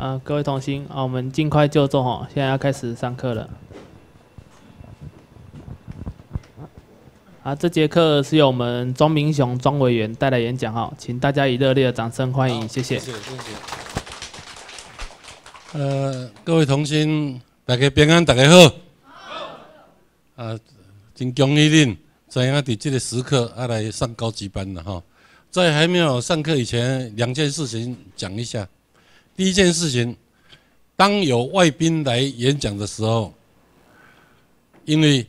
啊，各位童心，啊，我们尽快就座哈，现在要开始上课了。啊，这节课是由我们庄明雄庄委员带来演讲哈，请大家以热烈的掌声欢迎，谢谢。谢谢，谢谢。呃，各位童心，大家平安，大家好。好。啊，真恭喜恁，知影在这个时刻啊来上高级班的哈，在还没有上课以前，两件事情讲一下。第一件事情，当有外宾来演讲的时候，因为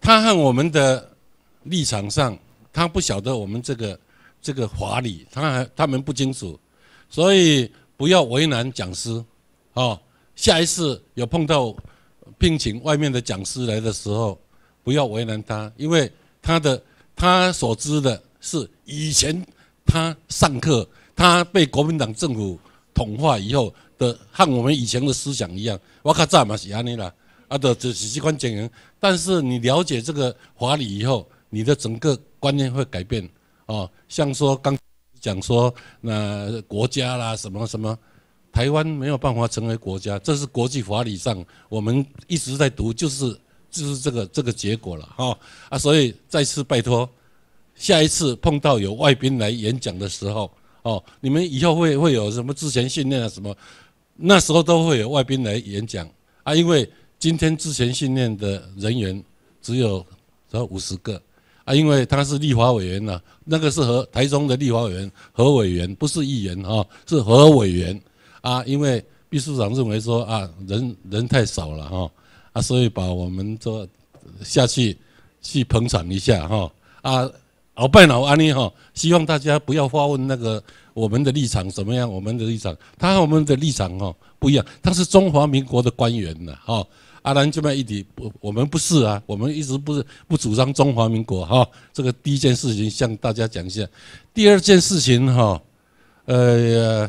他和我们的立场上，他不晓得我们这个这个法理，他还他们不清楚，所以不要为难讲师，哦，下一次有碰到聘请外面的讲师来的时候，不要为难他，因为他的他所知的是以前他上课，他被国民党政府。同化以后的和我们以前的思想一样，我卡扎嘛是安尼啦？啊的只习关经人。但是你了解这个法理以后，你的整个观念会改变。哦，像说刚讲说那国家啦什么什么，台湾没有办法成为国家，这是国际法理上我们一直在读，就是就是这个这个结果了。哈啊，所以再次拜托，下一次碰到有外宾来演讲的时候。哦，你们以后会会有什么之前训练啊？什么？那时候都会有外宾来演讲啊，因为今天之前训练的人员只有只有五十个啊，因为他是立法委员呐，那个是和台中的立法委员何委员，不是议员哈，是何委员啊，因为秘书长认为说啊，人人太少了哈啊，所以把我们这下去去捧场一下哈啊。鳌拜老安利哈，希望大家不要发问那个我们的立场怎么样，我们的立场，他和我们的立场哈不一样，他是中华民国的官员呢哈。阿兰就卖一提，不，我们不是啊，我们一直不是不主张中华民国哈。这个第一件事情向大家讲一下，第二件事情哈，呃，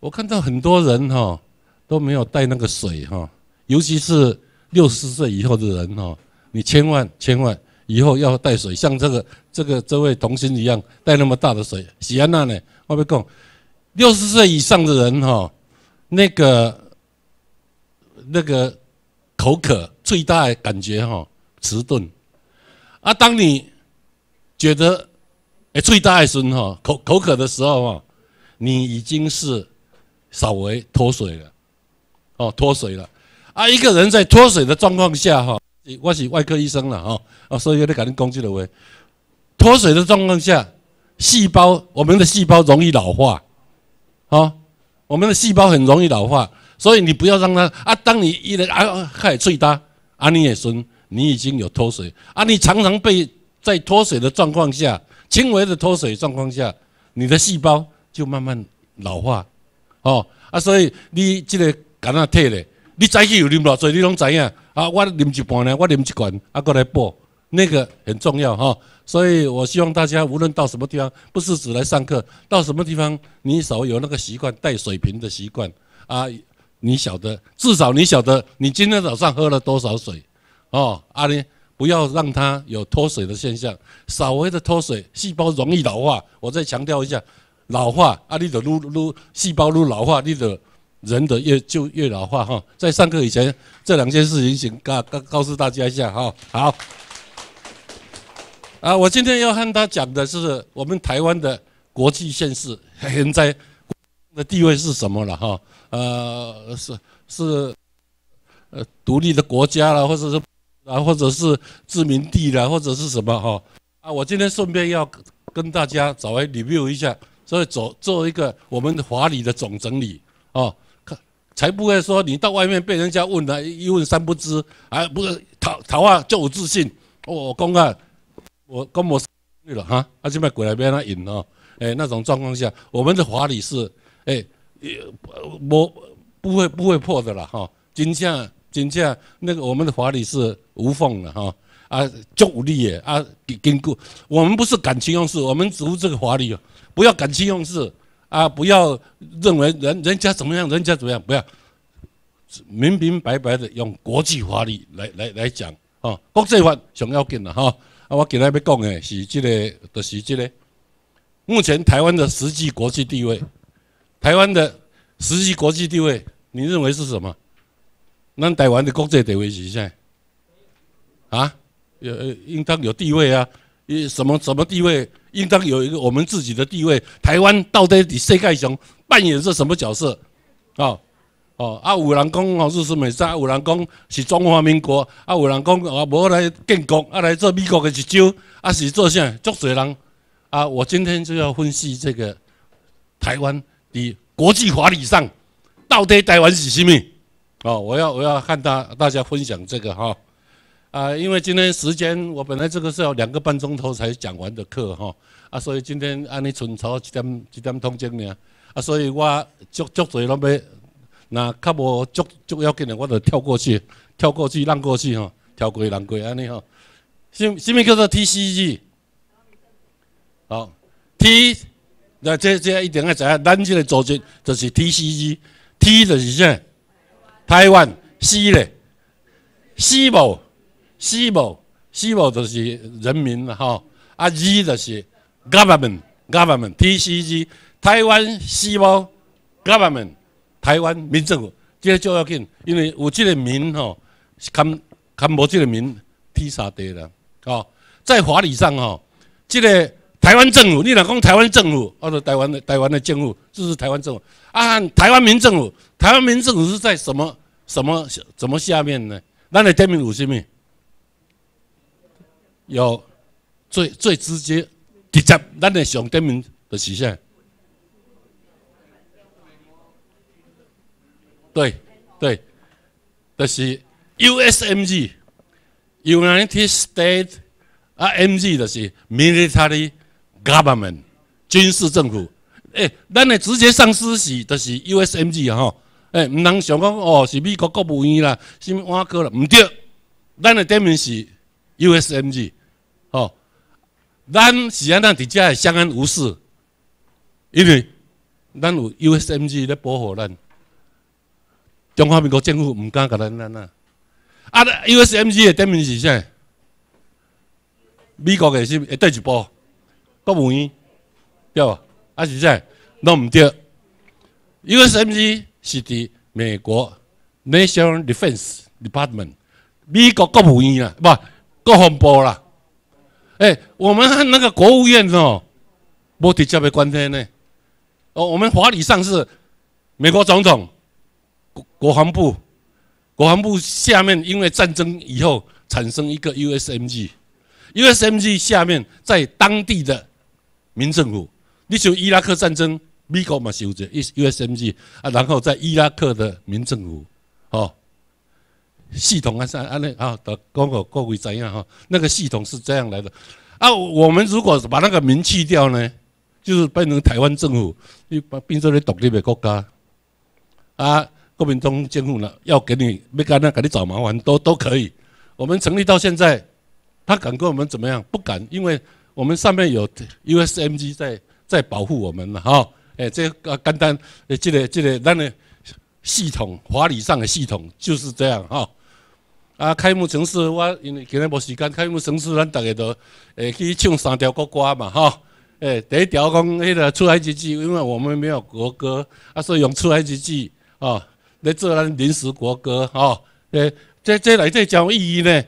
我看到很多人哈都没有带那个水哈，尤其是六十岁以后的人哈，你千万千万。以后要带水，像这个、这个、这位童星一样带那么大的水。喜安娜呢？我咪讲，六十岁以上的人哈，那个那个口渴最大的感觉哈迟钝。啊，当你觉得哎最大的时候口口渴的时候哈，你已经是稍微脱水了哦，脱水了。啊，一个人在脱水的状况下哈。我是外科医生了哦，所以有点紧攻击了喂。脱水的状况下，细胞我们的细胞容易老化，啊，我们的细胞很容易老化，所以你不要让它啊。当你一啊开始醉大，啊你也说你已经有脱水啊，你常常被在脱水的状况下，轻微的脱水状况下，你的细胞就慢慢老化，哦啊，所以你这个干阿退了。你早起有啉偌多水，你拢知影啊？我啉一半呢，我啉一罐，啊，过来补，那个很重要哈。所以我希望大家无论到什么地方，不是只来上课，到什么地方你少有那个习惯带水瓶的习惯啊？你晓得，至少你晓得你今天早上喝了多少水哦？啊你。不要让它有脱水的现象，稍微的脱水，细胞容易老化。我再强调一下，老化啊，你的撸撸细胞撸老化，你的人的越就越老化哈，在上课以前，这两件事情请告告告诉大家一下哈。好，啊，我今天要和他讲的是我们台湾的国际现实，现在的地位是什么了哈？呃，是是呃独立的国家了，或者是啊，或者是殖民地了，或者是什么哈？啊，我今天顺便要跟大家稍微 review 一下，所以做做一个我们的华理的总整理哦。才不会说你到外面被人家问了，一问三不知啊！不是，讨讨话就有自信。我公啊，我跟我对了哈，阿金妹过来边那引哦。哎，那种状况下，我们的法理是哎，不不不会不会破的了哈。金价金价那个我们的法理是无缝的哈。啊，有力也啊，根固。我们不是感情用事，我们只顾这个法理，不要感情用事。啊，不要认为人人家怎么样，人家怎么样，不要明明白白的用国际法律来来来讲啊！国际法上要紧了哈！啊，我今天要讲的，是这个，就是这个。目前台湾的实际国际地位，台湾的实际国际地位，你认为是什么？那台湾的国际地位是在啊，有应当有地位啊。以什么什么地位，应当有一个我们自己的地位。台湾到底在世界上扮演着什么角色？哦哦，啊，有人讲哦，日式美沙，有人讲是中华民国，啊，有人讲哦，无来建国，啊，来做美国的一州，啊，是做啥？足多人啊，我今天就要分析这个台湾的国际法理上，到底台湾是什么？哦，我要我要看大大家分享这个哈。啊，因为今天时间我本来这个是要两个半钟头才讲完的课哈，啊，所以今天安尼从操一点一点通进呢，啊，所以我足足侪拢要，那较无足足要紧的，我就跳过去，跳过去让过去哈，跳过让过安尼哈，什什咪叫做 t c g 好，T，那这这一定要知影，咱这个组织就是 t c g t 就是啥？台湾，C 嘞，C 无。西部西部就是人民哈，啊 G 就是 government government T C G 台湾西部 government 台湾民政府，这个就要紧，因为有这个民是堪堪无这个民 T 杀地了，哦，在法理上吼，这个台湾政府，你若讲台湾政府，或者台湾的台湾的政府，就是台湾政府，啊，台湾民政府，台湾民政府是在什么什么什么下面呢？咱的天面有什么？有最最直接、直接，咱的上顶面的是啥？对对，就是 USMG，United States 啊，MG 的是 Military Government 军事政府。诶，咱的直接上司是就是 USMG 啊吼。诶，唔能想讲哦，是美国国务院啦，物安哥啦，唔对，咱的顶面是 USMG。咱是安，怎伫遮会相安无事，因为咱有 USMG 咧保护咱。中华民国政府毋敢甲咱怎啊，USMG 的店面是啥？美国的是，会倒一部国务院，对无？啊是啥？弄毋对 USMG 是伫美国 National Defense Department，美国国务院啦，不，国防部啦。哎，我们和那个国务院哦，不直接被关天呢。哦，我们法理上是美国总统，国国防部，国防部下面因为战争以后产生一个 USMG，USMG 下面在当地的民政府。你像伊拉克战争，美国嘛有织 USMG 啊，然后在伊拉克的民政府哦。系统啊，是安那啊的各个各位怎样哈？那个系统是这样来的，啊，我们如果把那个名去掉呢，就是变成台湾政府，你把变成了独立的国家，啊，国民党政府呢要给你没干那给你找麻烦都都可以。我们成立到现在，他敢跟我们怎么样？不敢，因为我们上面有 USMG 在在保护我们了哈。哎，这个简单，这个这个那的系统法理上的系统就是这样哈。啊！开幕城市，我因为今日无时间。开幕城市，咱大家都呃去唱三条国歌嘛，吼！诶，第一条讲迄个《出来日记》，因为我们没有国歌，啊，所以用《出来日记》哦来做咱临时国歌，吼！诶，这这来这叫意义呢？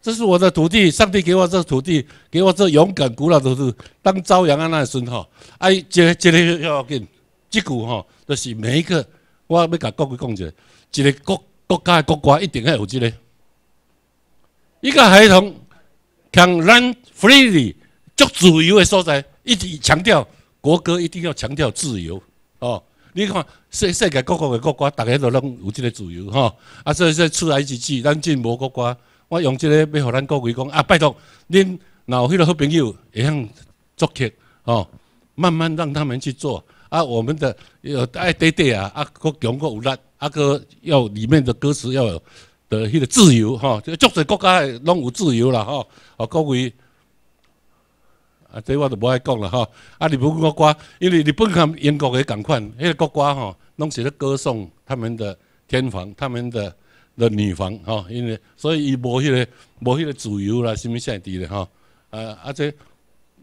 这是我的土地，上帝给我这土地，给我这勇敢古老土地，当朝阳啊那声，吼！啊，接个咧又要紧，即句吼，就是每一个我要甲各位讲者，一个国国家的国歌一定要有即个。一个孩童，can run freely，足自由的所在，一直强调国歌一定要强调自由。哦，你看世世界各国的国歌，大家都拢有这个自由，哈。啊，所以说出来一句，咱进无国歌，我用这个要互咱各位讲啊，拜托，恁老岁了好朋友也样做客哦，慢慢让他们去做。啊，我们的要爱对对啊，啊，国强国有力，啊，个要里面的歌词要。的迄个自由吼，即个足侪国家诶拢有自由啦吼，哦各位，啊，这我就无爱讲了吼。啊，日本国歌，因为日本看英国诶，同款，迄个国歌吼，拢是咧歌颂他们的天皇、他们的的女皇吼，因为所以伊无迄个无迄个自由啦，虾物啥质咧吼。啊，啊，这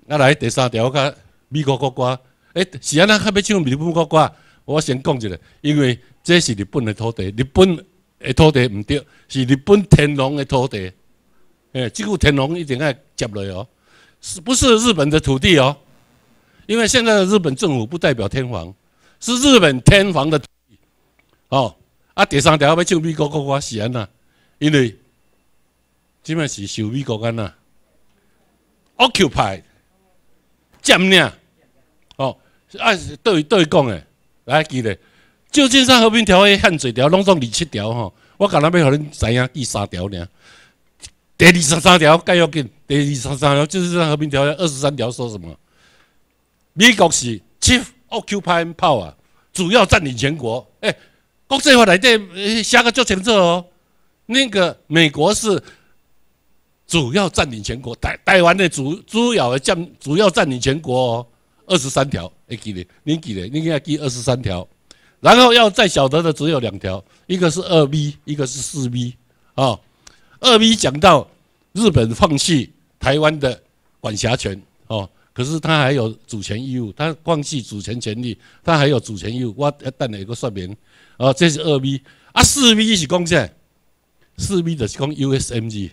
啊来第三条甲美国国歌，诶，是安那较要唱日本国歌？我先讲一下，因为这是日本诶土地，日本。的土地唔对，是日本天皇的土地。诶，这个天皇一定要接落哦，是不是日本的土地哦？因为现在的日本政府不代表天皇，是日本天皇的土地。哦，啊，第三条要被美国国是安啦，因为这摆是受美国安啦。Occupied，哦，啊，对对讲诶，来记嘞。旧金山和平条约很侪条，拢总二七条吼。我干哪要和恁知影第三条呢？第二十三条，盖要记第二十三条，旧金山和平条约二十三条说什么？美国是 chief occupy power，主要占领全国。哎，国际法来对写个足清楚哦。那个美国是主要占领全国，台台湾的主主要占主要占领全国哦。二十三条，会记得，恁记嘞，恁要记二十三条。然后要再晓得的只有两条，一个是二 B，一个是四 B，啊，二 B 讲到日本放弃台湾的管辖权，哦，可是他还有主权义务，他放弃主权权利，他还有主权义务。我要等了一个说明，啊，这是二 B，啊，四 B 是讲啥？四 B 的是讲 USMG。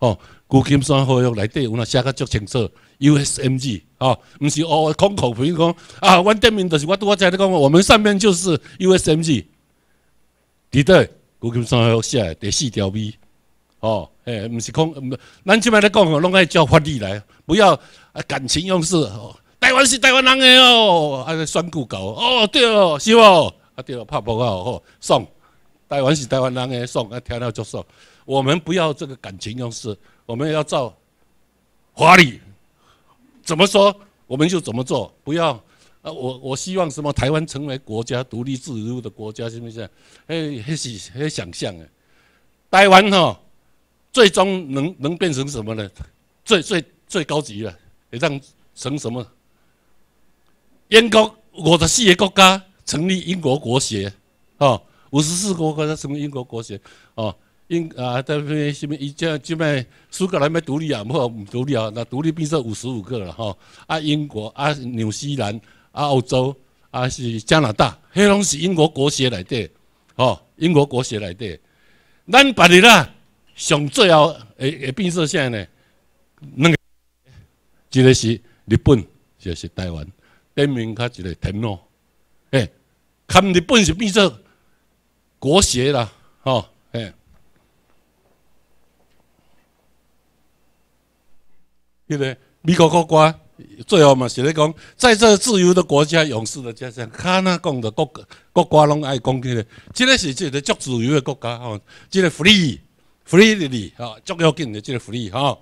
哦，旧金山化合内底，有那写个足清楚，USMG 哦，毋是哦，空口凭讲啊，阮店面就是我，我再咧讲，我们上面就是 USMG，伫底旧金山化合写第四条尾哦，诶，毋是空，咱即摆咧讲吼，拢爱叫法律来，不要啊感情用事哦。台湾是台湾人诶哦，阿选股狗哦，对哦，是无啊对哦，拍波较吼。爽。台湾是台湾人诶，爽，啊，听了足爽。我们不要这个感情用事，我们要照，华理，怎么说我们就怎么做，不要，啊，我我希望什么台湾成为国家独立自由的国家是不是？哎，很喜很想象哎，台湾哈，最终能能变成什么呢？最最最高级了，也让成什么？英国我的世界国家成立英国国学，哦，五十四个国家成立英国国学，哦。英啊，那边什么？伊叫叫咩？苏格兰咪独立啊？唔好独立啊！那独立变作五十五个了吼。啊，英国啊，纽西兰啊，澳洲啊，是加拿大，迄拢是英国国协内底吼。英国国协内底。咱别日啊，上最后会会变作啥呢？那个，一个是日本，一个是台湾。对面卡一个停咯，诶，看日本是变作国协啦吼。迄个美国国歌最后嘛是咧讲，在这自由的国家勇士的家乡，看那讲的国国歌拢爱讲迄个，今个是自个足自由的国家吼，今个 free free 的哩吼，最要紧的即个 free 吼，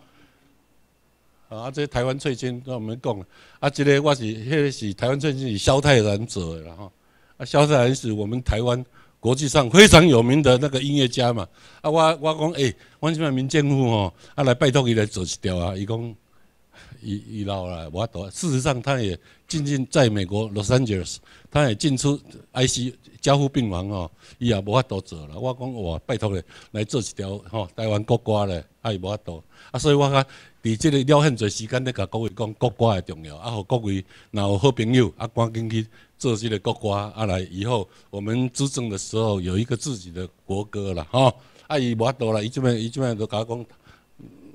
啊，这台湾最近跟我们讲，啊，今个我是迄个是台湾最近以萧泰然做啦吼，啊，萧泰然是我们台湾国际上非常有名的那个音乐家嘛，啊，我我讲诶，为什么民间府吼，啊，来拜托伊来做一条啊，伊讲。伊伊老来，无法度。事实上，他也进进在美国 Los Angeles，他也进出 IC 交互病房哦，伊也无法度做啦。我讲哇，拜托嘞，来做一条吼台湾国歌嘞，啊伊无法度。啊，所以我讲，伫即个了很侪时间咧，甲各位讲国歌的重要，啊，互各位若有好朋友啊，赶紧去做即个国歌，啊，来以后我们执政的时候有一个自己的国歌啦，吼，啊，伊无法度啦，伊即边伊即边都甲我讲。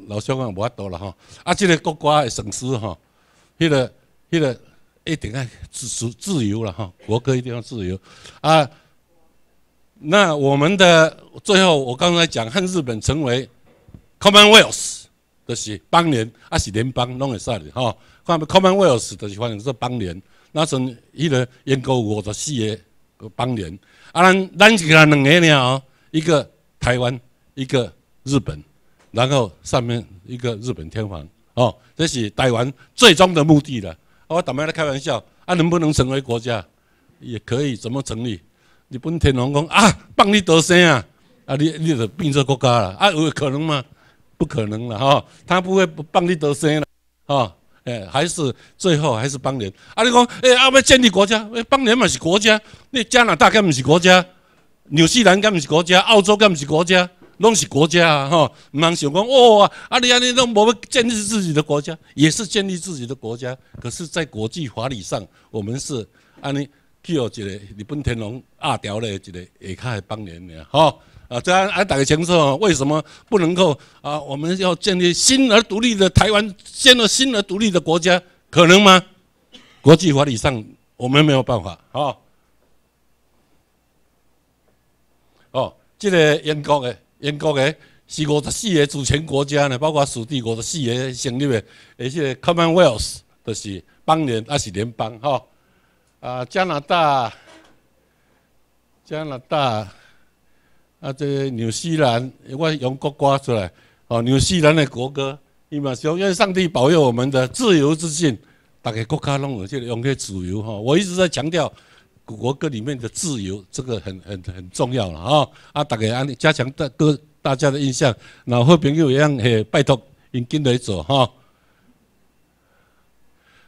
老乡啊，无法度了哈，啊，这个国家的丧失哈，迄个、迄个一定爱自、自由了哈，国歌一定要自由。啊，那我们的最后，我刚才讲和日本成为 Commonwealth，的是邦联，还是联邦，弄会啥哩哈？Commonwealth 的是反正做邦联，那阵迄个英国、五十四个邦联，啊，咱是佮人两个哦，一个台湾，一个日本。然后上面一个日本天皇哦，这是台湾最终的目的了。我怎么来开玩笑？啊，能不能成为国家？也可以，怎么成立？日本天皇讲啊，帮你得生啊，啊，你你得变这国家了。啊，有可能吗？不可能了哈，他不会帮你得生了。哦，哎，还是最后还是邦联。啊，你讲哎，要不要建立国家？邦联嘛是国家，你加拿大该不是国家？纽西兰该不是国家？澳洲该不是国家？拢是国家啊，哈，通想讲哦。啊，你阿你，拢我们建立自己的国家，也是建立自己的国家。可是，在国际法理上，我们是尼具叫一个日本天皇阿条的一个下开邦联尔吼，啊，这啊，打家清楚，为什么不能够啊？我们要建立新而独立的台湾，建立新而独立的国家，可能吗？国际法理上，我们没有办法哈。哦，这个英国的。英国诶是五十四个主权国家呢，包括属地五十四个成立诶，而且 Commonwealth 就是邦联还是联邦吼啊，加拿大、加拿大啊，这纽西兰我用国歌出来哦，纽西兰的国歌，伊嘛是愿上帝保佑我们的自由自信，大家国家有这个用个自由吼，我一直在强调。国歌里面的自由，这个很很很重要了哈，啊，大家安加强大各大家的印象，然后朋友一样，嘿，拜托用劲来做哈。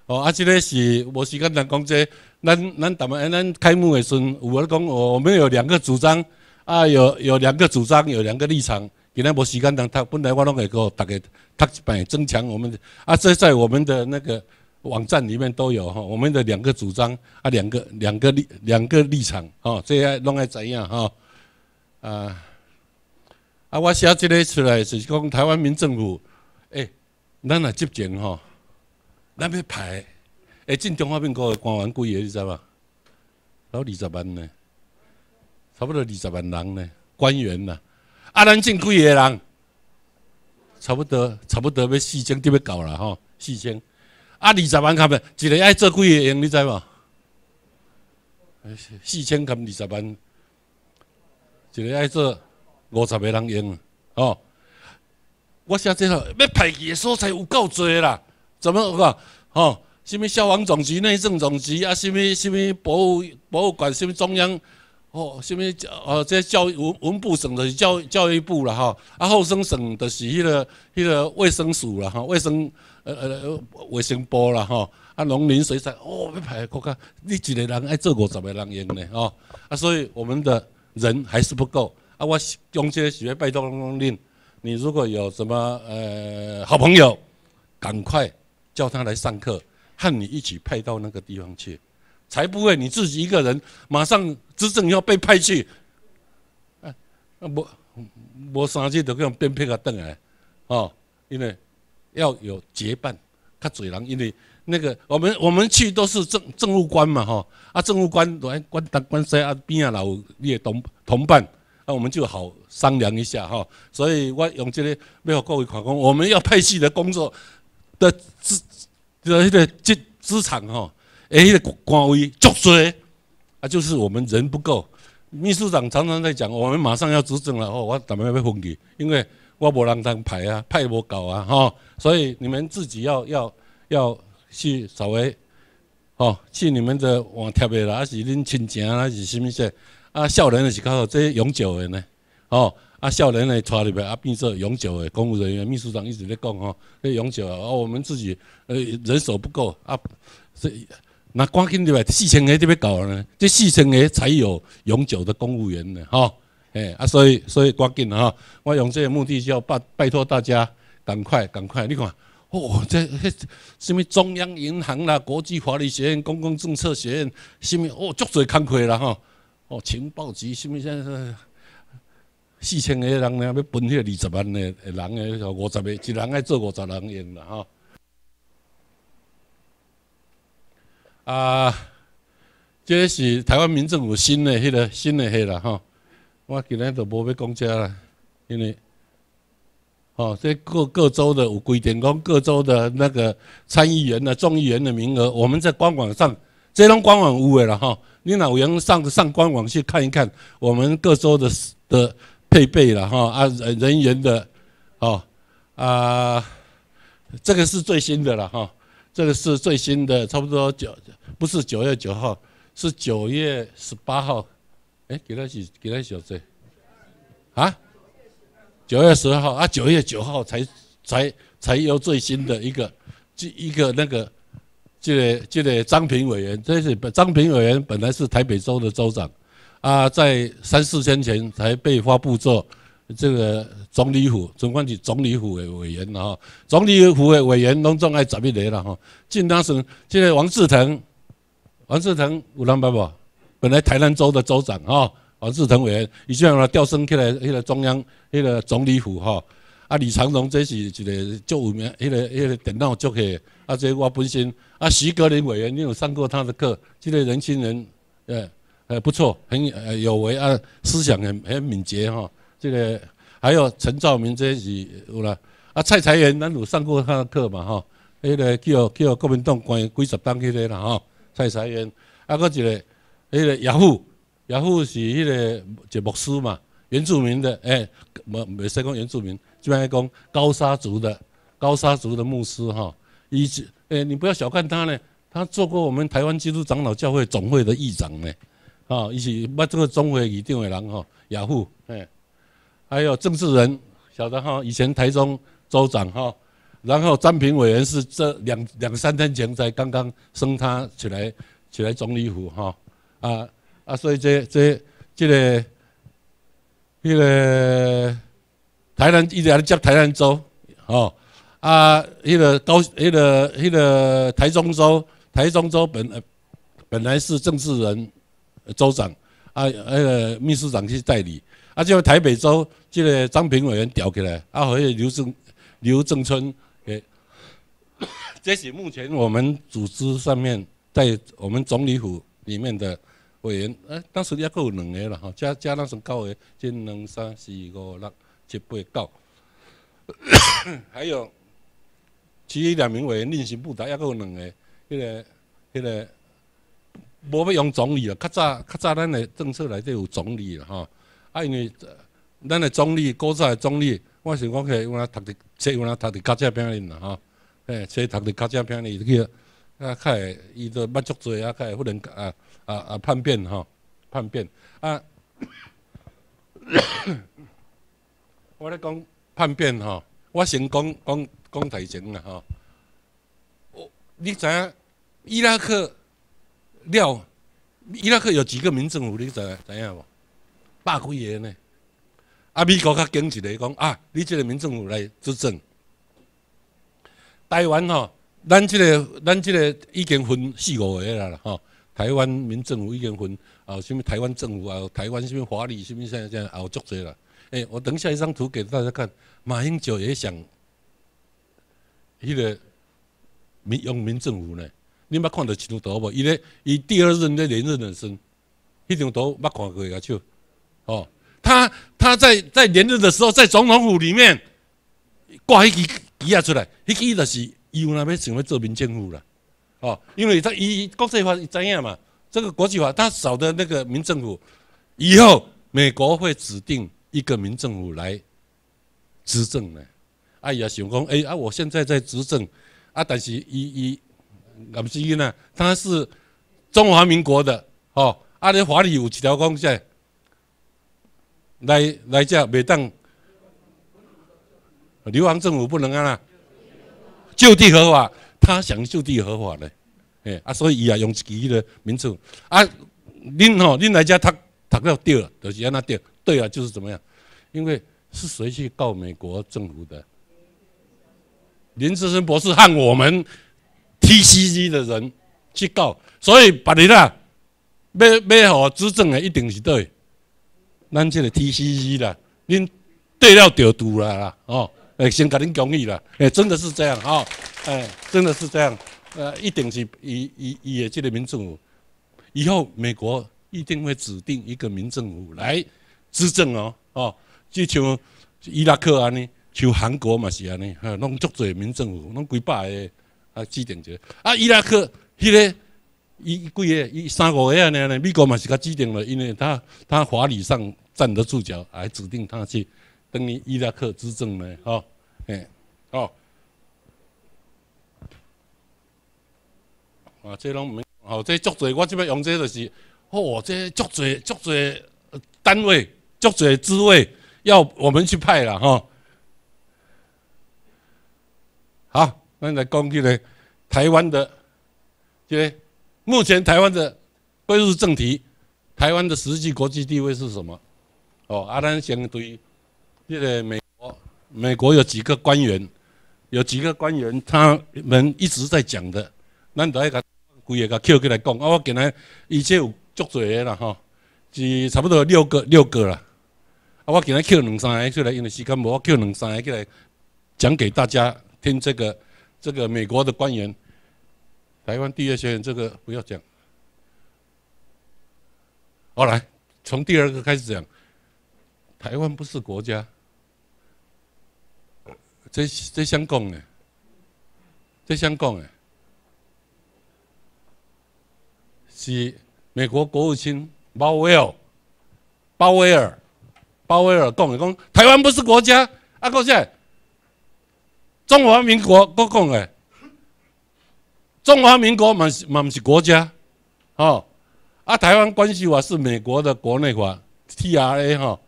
哦，啊，这个是无时间能讲这，咱咱咱们，咱开幕的时阵，我讲我我们有两个主张，啊，有有两个主张，有两个立场，今天无时间能，他本来我拢会告大家读一版，增强我们，的啊，这在我们的那个。网站里面都有哈，我们的两个主张啊，两个两个立两个立场哦，这样弄爱怎样哈？啊啊，我写这个出来是讲台湾民政府，哎，咱也执政哈，咱要排，哎进中华民国的官员几个，你知道吗？老二十万呢，差不多二十万人呢，官员呐，啊，咱进几个人，差不多差不多要四千就要够了哈，四千。啊，二十万较币，一个爱做几个用？你知无？四千台二十万，一个爱做五十个人用。哦，我写这号要排弃的所在有够多啦。怎么讲？哦，什么消防总局、内政总局啊？什么什么博物博物馆？什么中央？哦，什么哦？这教育文文部省的教教育部了哈？啊，后生省的是那个那个卫生署了哈？卫生。呃呃，呃卫生部啦，吼，啊，农林水产，哦，要派国家，你一个人爱做五十个人用呢，吼，啊，所以我们的人还是不够，啊，我中间说拜托农林，你如果有什么呃好朋友，赶快叫他来上课，和你一起派到那个地方去，才不会你自己一个人马上执政要被派去，啊，啊，无无三日就叫变屁个顿来，哦，因为。要有结伴，他嘴人，因为那个我们我们去都是政政务官嘛，哈啊政务官来官当官在啊边啊老列同同伴，那我们就好商量一下，哈。所以我用这个没有各位看官，我们要派系的工作的资的那个资资产，哈，诶，那个官位捉水，啊，就是我们人不够。秘书长常常在讲，我们马上要执政了，哦，我怎么样被分给？因为我无人通派啊，派无够啊，吼，所以你们自己要要要去稍微，哦，去你们的网贴的啦，还是恁亲情啊，还是什么些？啊，少年的是靠做永久的呢，哦，啊，少年的带入来啊，变做永久的公务人员、秘书长一直在讲哦，这永久啊，我们自己呃人手不够啊，所以哪关键的位细生就这边搞呢？这四千个才有永久的公务员呢，吼。哎，啊，所以所以赶紧了哈，我用这个目的就要拜拜托大家赶快赶快，你看，哦，这、这，什么中央银行啦、国际法律学院、公共政策学院，什么哦，足侪慷慨啦吼。哦，情报局，什么现在四千个人呢，要分迄二十万的的人的五十个一人爱做五十人用啦吼。啊，这是台湾民政府新的迄个新的迄个哈。我今天就无要讲遮啦，因为，哦，这各各州的有规定，讲各州的那个参议员的、众议员的名额，我们在官网上，这张官网有诶了哈。你哪有人上上官网去看一看，我们各州的的配备了哈啊人人员的，哦啊，这个是最新的了哈，这个是最新的，差不多九，不是九月九号，是九月十八号。哎，给他几，给他小些，啊？九月十二号啊，九月九号才才才有最新的一个，这一个那个，个这个张平委员，这是张平委员本来是台北州的州长，啊，在三四天前才被发布做这个总理府，总管局总理府的委员然后总理府的委员拢总爱十一年了哈，进当时这个王志腾，王志腾有两百不？本来台南州的州长哈黄志腾委员，伊就让他调升起来，迄个中央，迄个总理府哈。啊，李长荣这是一个足有名，迄个迄个电脑足的，啊，这我本身，啊，徐格林委员，你有上过他的课，这个年轻人，呃，呃，不错，很有为啊，思想很很敏捷哈。这个还有陈兆明，这是有啦。啊，蔡才元，咱有上过他的课嘛哈？迄个叫叫国民党关于几十档迄个啦哈，蔡才元，啊，个一个。那个雅父，雅父是那个一牧师嘛，原住民的，哎，没没说讲原住民，就讲高沙族的，高沙族的牧师哈，以及哎，你不要小看他呢，他做过我们台湾基督长老教会总会的议长呢，啊，以及把这个总会拟定为人哈，雅虎，哎，还有政治人，晓得哈，以前台中州长哈，然后詹平委员是这两两三天前才刚刚升他起来，起来总理府哈。啊啊，所以这这这个，那个台南一直还接台南州，哦啊，那个高那个那个台中州，台中州本本来是政治人州长，啊那个秘书长去代理，啊就台北州这个张平委员调过来，啊还有刘正刘正春，这是目前我们组织上面在我们总理府里面的。委员，哎，当时也佫有两个啦，吼，加加，咱算九个，即两三四五六七八九。还有，其余两名委员另行补台，也佫有两个，迄个迄个，无要用总理啊，较早较早咱的政策内底有总理啦，吼。啊，因为咱的总理，古早的总理，我想讲起，我读个册，我读个家教拼哩啦，吼，哎，册读个家教拼哩，伊个啊，较会，伊就捌足多，啊，较会忽然啊。啊啊！叛变哈，叛变啊！我咧讲叛变哈，我先讲讲讲台前啦哈。我你知影伊拉克了？伊拉克有几个民政府？你知知影无？百几个呢。啊，美国较经济来讲啊，你这个民政府来执政。台湾吼，咱这个咱这个已经分四五个啦啦吼。台湾民政府已经分啊，什么台湾政府啊，台湾什么华丽，什么啥啥，也有足侪啦。哎，我等下一张图给大家看，马英九也想那个民，用民政府呢？你没看到一张图无？伊咧，伊第二任咧连任的时候，张图，捌看过个就，哦，他他在在连任的时候，在总统府里面挂一旗旗出来，迄旗就是有在要想要做民政府啦。哦，因为他一国际法怎样嘛？这个国际法他找的那个民政府，以后美国会指定一个民政府来执政呢。哎呀，想讲，哎啊，我现在在执政，啊，但是依依，那么是伊呢，他是中华民国的，哦，阿些法律有几条公在，来来这样，每当流亡政府不能啊，就地合法，他想就地合法的。诶，啊，所以伊也用自己的名字，啊，恁吼恁来遮读读了对了，就是安那对，对啊，就是怎么样？因为是谁去告美国政府的？林志深博士和我们 TCC 的人去告，所以别人啊，要要好执政的一定是对，咱这个 TCC 啦，恁对了就对啦，哦，先给恁恭喜了，诶，真的是这样，哈，诶，真的是这样。呃，一定是以以也即个民政府，以后美国一定会指定一个民政府来执政哦哦，就像伊拉克安尼，像韩国嘛是安尼，哈，拢足侪民政府，拢几百个啊指定者，啊伊拉克，迄个伊几个伊三三个安尼呢，美国嘛是佮指定咯，因为他他法理上站得住脚，来指定他去等于伊拉克执政呢。吼，诶，哦。啊，这拢没好，这足多，我即摆用这就是，哦，这足多足多单位，足多职位要我们去派啦，哈。好，咱来讲起咧，台湾的，即目前台湾的归入正题，台湾的实际国际地位是什么？哦，阿咱先对，一，即个美国，美国有几个官员，有几个官员他们一直在讲的，咱来一个。规个甲扣起来讲，啊，我今日伊这有足侪个啦吼，是差不多六个六个啦，啊，我今日扣两三个出来，因为时间无，我扣两三个起来讲给大家听，这个这个美国的官员，台湾第二学院这个不要讲，好来从第二个开始讲，台湾不是国家，这这相讲的，这相讲的。是美国国务卿鲍威尔，鲍威尔，鲍威尔讲，讲台湾不是国家，啊，讲啥？中华民国国讲的，中华民国嘛是嘛毋是国家，吼，啊，台湾关系法是美国的国内法，T R A 哈，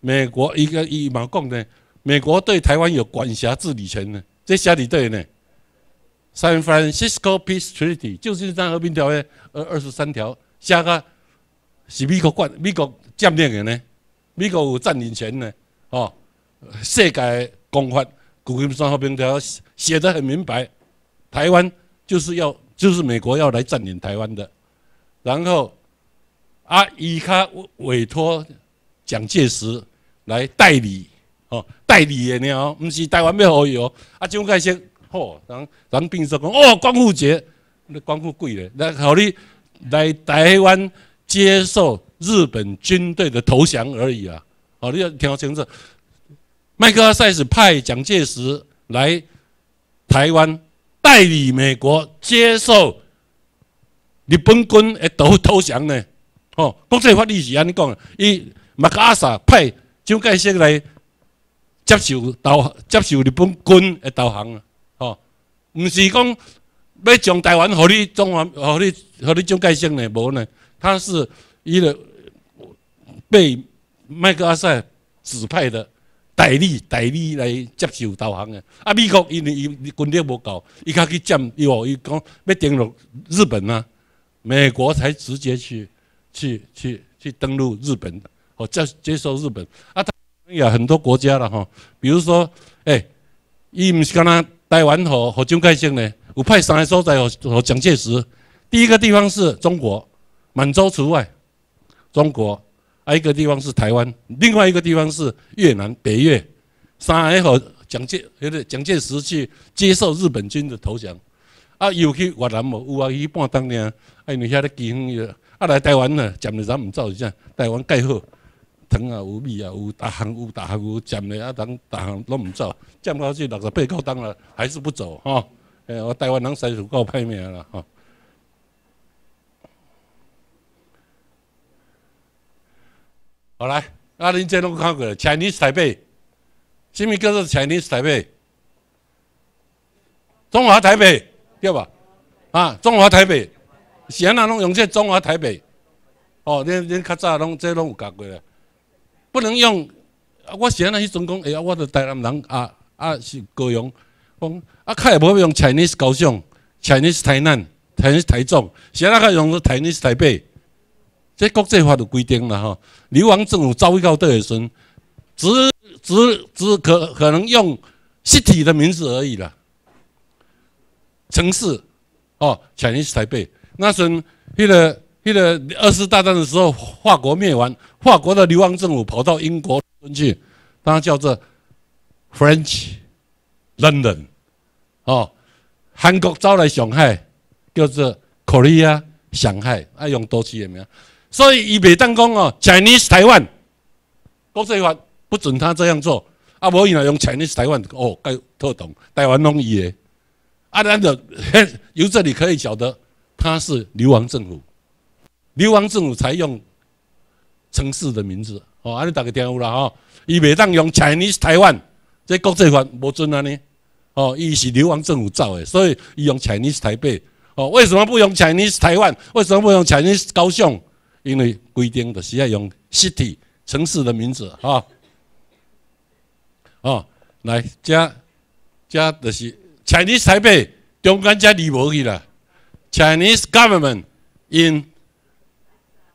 美国一个一嘛讲的，美国对台湾有管辖治理权咧，这下你对呢？San Francisco Peace Treaty 就是这张和平条约二二十三条写个是美国管美国占领的呢，美国有占领权呢，哦，世界公法《旧金山和平条约》写得很明白，台湾就是要就是美国要来占领台湾的，然后啊以他委托蒋介石来代理哦，代理的呢，不是台湾要好友哦，啊蒋介石。人人平说讲哦，光复节，那光复贵嘞，来，让你来台湾接受日本军队的投降而已啊！哦，你要听清楚，麦克阿瑟派蒋介石来台湾代理美国接受日本军的投投降呢。哦，国际法律是安尼讲，伊麦克阿瑟派蒋介石来接受导接受日本军的投降啊。毋是讲要从台湾，互你中华，互你互你蒋介石呢？无呢？他是伊个被麦克阿瑟指派的代理，代理来接受投降的。啊，美国因为伊军力无够，伊较去占伊话，伊讲要登陆日本啊，美国才直接去去去去登陆日本，哦，接接受日本。啊，当很多国家了哈，比如说，哎，伊毋是干呐？台湾和和蒋介石呢？有派三个所在和和蒋介石，第一个地方是中国，满洲除外，中国；还一个地方是台湾，另外一个地方是越南北越。三个和蒋介对蒋介石去接受日本军的投降，啊又去越南无？有啊，去半当年啊因为遐咧几远尔，啊来台湾呢，蒋介石唔走是怎？台湾介好。糖啊有米啊有，逐项有逐项有，占的啊，等逐项拢毋走，占到去六十八个当然还是不走吼。诶、我台湾人实在够歹命啦吼。好来，啊，恁即拢看过了，Chinese 台北，什物叫做 Chinese 台北？中华台北对吧？啊，中华台北，是安那拢用这中华台北？哦，恁恁较早拢即拢有教过了。不能用，我现在去总讲，哎呀，我的台南人啊，啊是高雄，讲啊，较也无用 Chinese 高雄，Chinese 台南，Chinese 台中，现在个用用 Chinese 台北，这国际法的规定了吼，流亡政府遭遇到个时，只只只可可能用实体的名字而已了，城市哦，Chinese 台北，那时那个。记得二次大战的时候，法国灭亡，法国的流亡政府跑到英国去，当然叫做 French London 哦。韩国招来上海，叫做 Korea 上海，爱用多起个名，所以伊未当讲哦 Chinese 台湾，国际法不准他这样做，啊，无伊来用 Chinese 台湾，哦，该特懂台湾拢的。啊，咱个 由这里可以晓得，他是流亡政府。流亡政府才用城市的名字哦，安尼大家听有啦吼。伊袂当用 Chinese 台湾，这国际法无准安尼哦。伊是流亡政府造的，所以伊用 Chinese 台北哦。为什么不用 Chinese 台湾？为什么不用 Chinese 高雄？因为规定的是要用 city 城市的名字哈哦来加加的是 Chinese 台北，中间加离无去啦。Chinese government in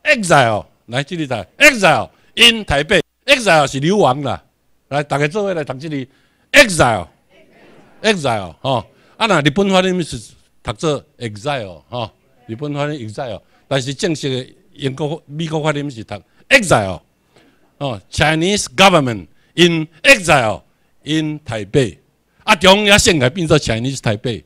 Exile 来，这里在 exile in 台北，exile 是流亡啦。来，大家座位来读这里，exile，exile 哦。啊，那日本话面是读作 exile 哦，日本话呢 exile，但是正式的英国、美国话面是读 exile 哦。c h i n e s e government in exile in 台北。啊，中央现在变做 Chinese 台北，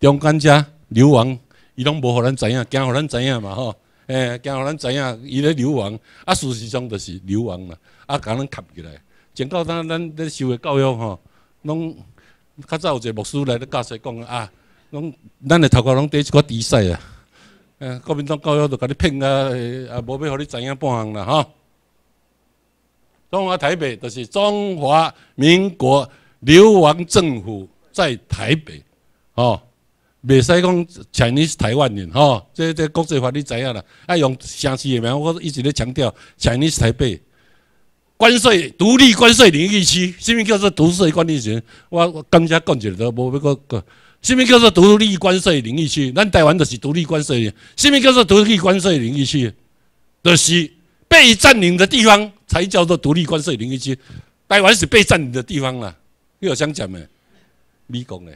中间石流亡，伊拢无互咱知影，惊互咱知影嘛，吼。诶，惊互咱知影，伊咧流亡，啊，事实上就是流亡啦，啊，甲咱夹起来。前到咱咱咧受的教育吼，拢较早有一个牧师来咧教说，讲啊，拢咱的头壳拢戴一寡耳屎啊。嗯，国民党教育都甲你骗啊，也无要互你知影半项啦，吼。中华台北就是中华民国流亡政府在台北，吼。袂使讲 e 你是台湾人吼，即即国际法你知影啦。啊用城市诶名，我一直咧强调，e 你是台北。关税独立关税领域区，是物叫做独立关税区？我我感觉讲起来，无要个个，是物叫做独立关税领域区？咱台湾著是独立关税，是物叫做独立关税领域区？著是被占领的地方才叫做独立关税领域区，台湾是被占领的地方啦。你有想讲咩？美国呢？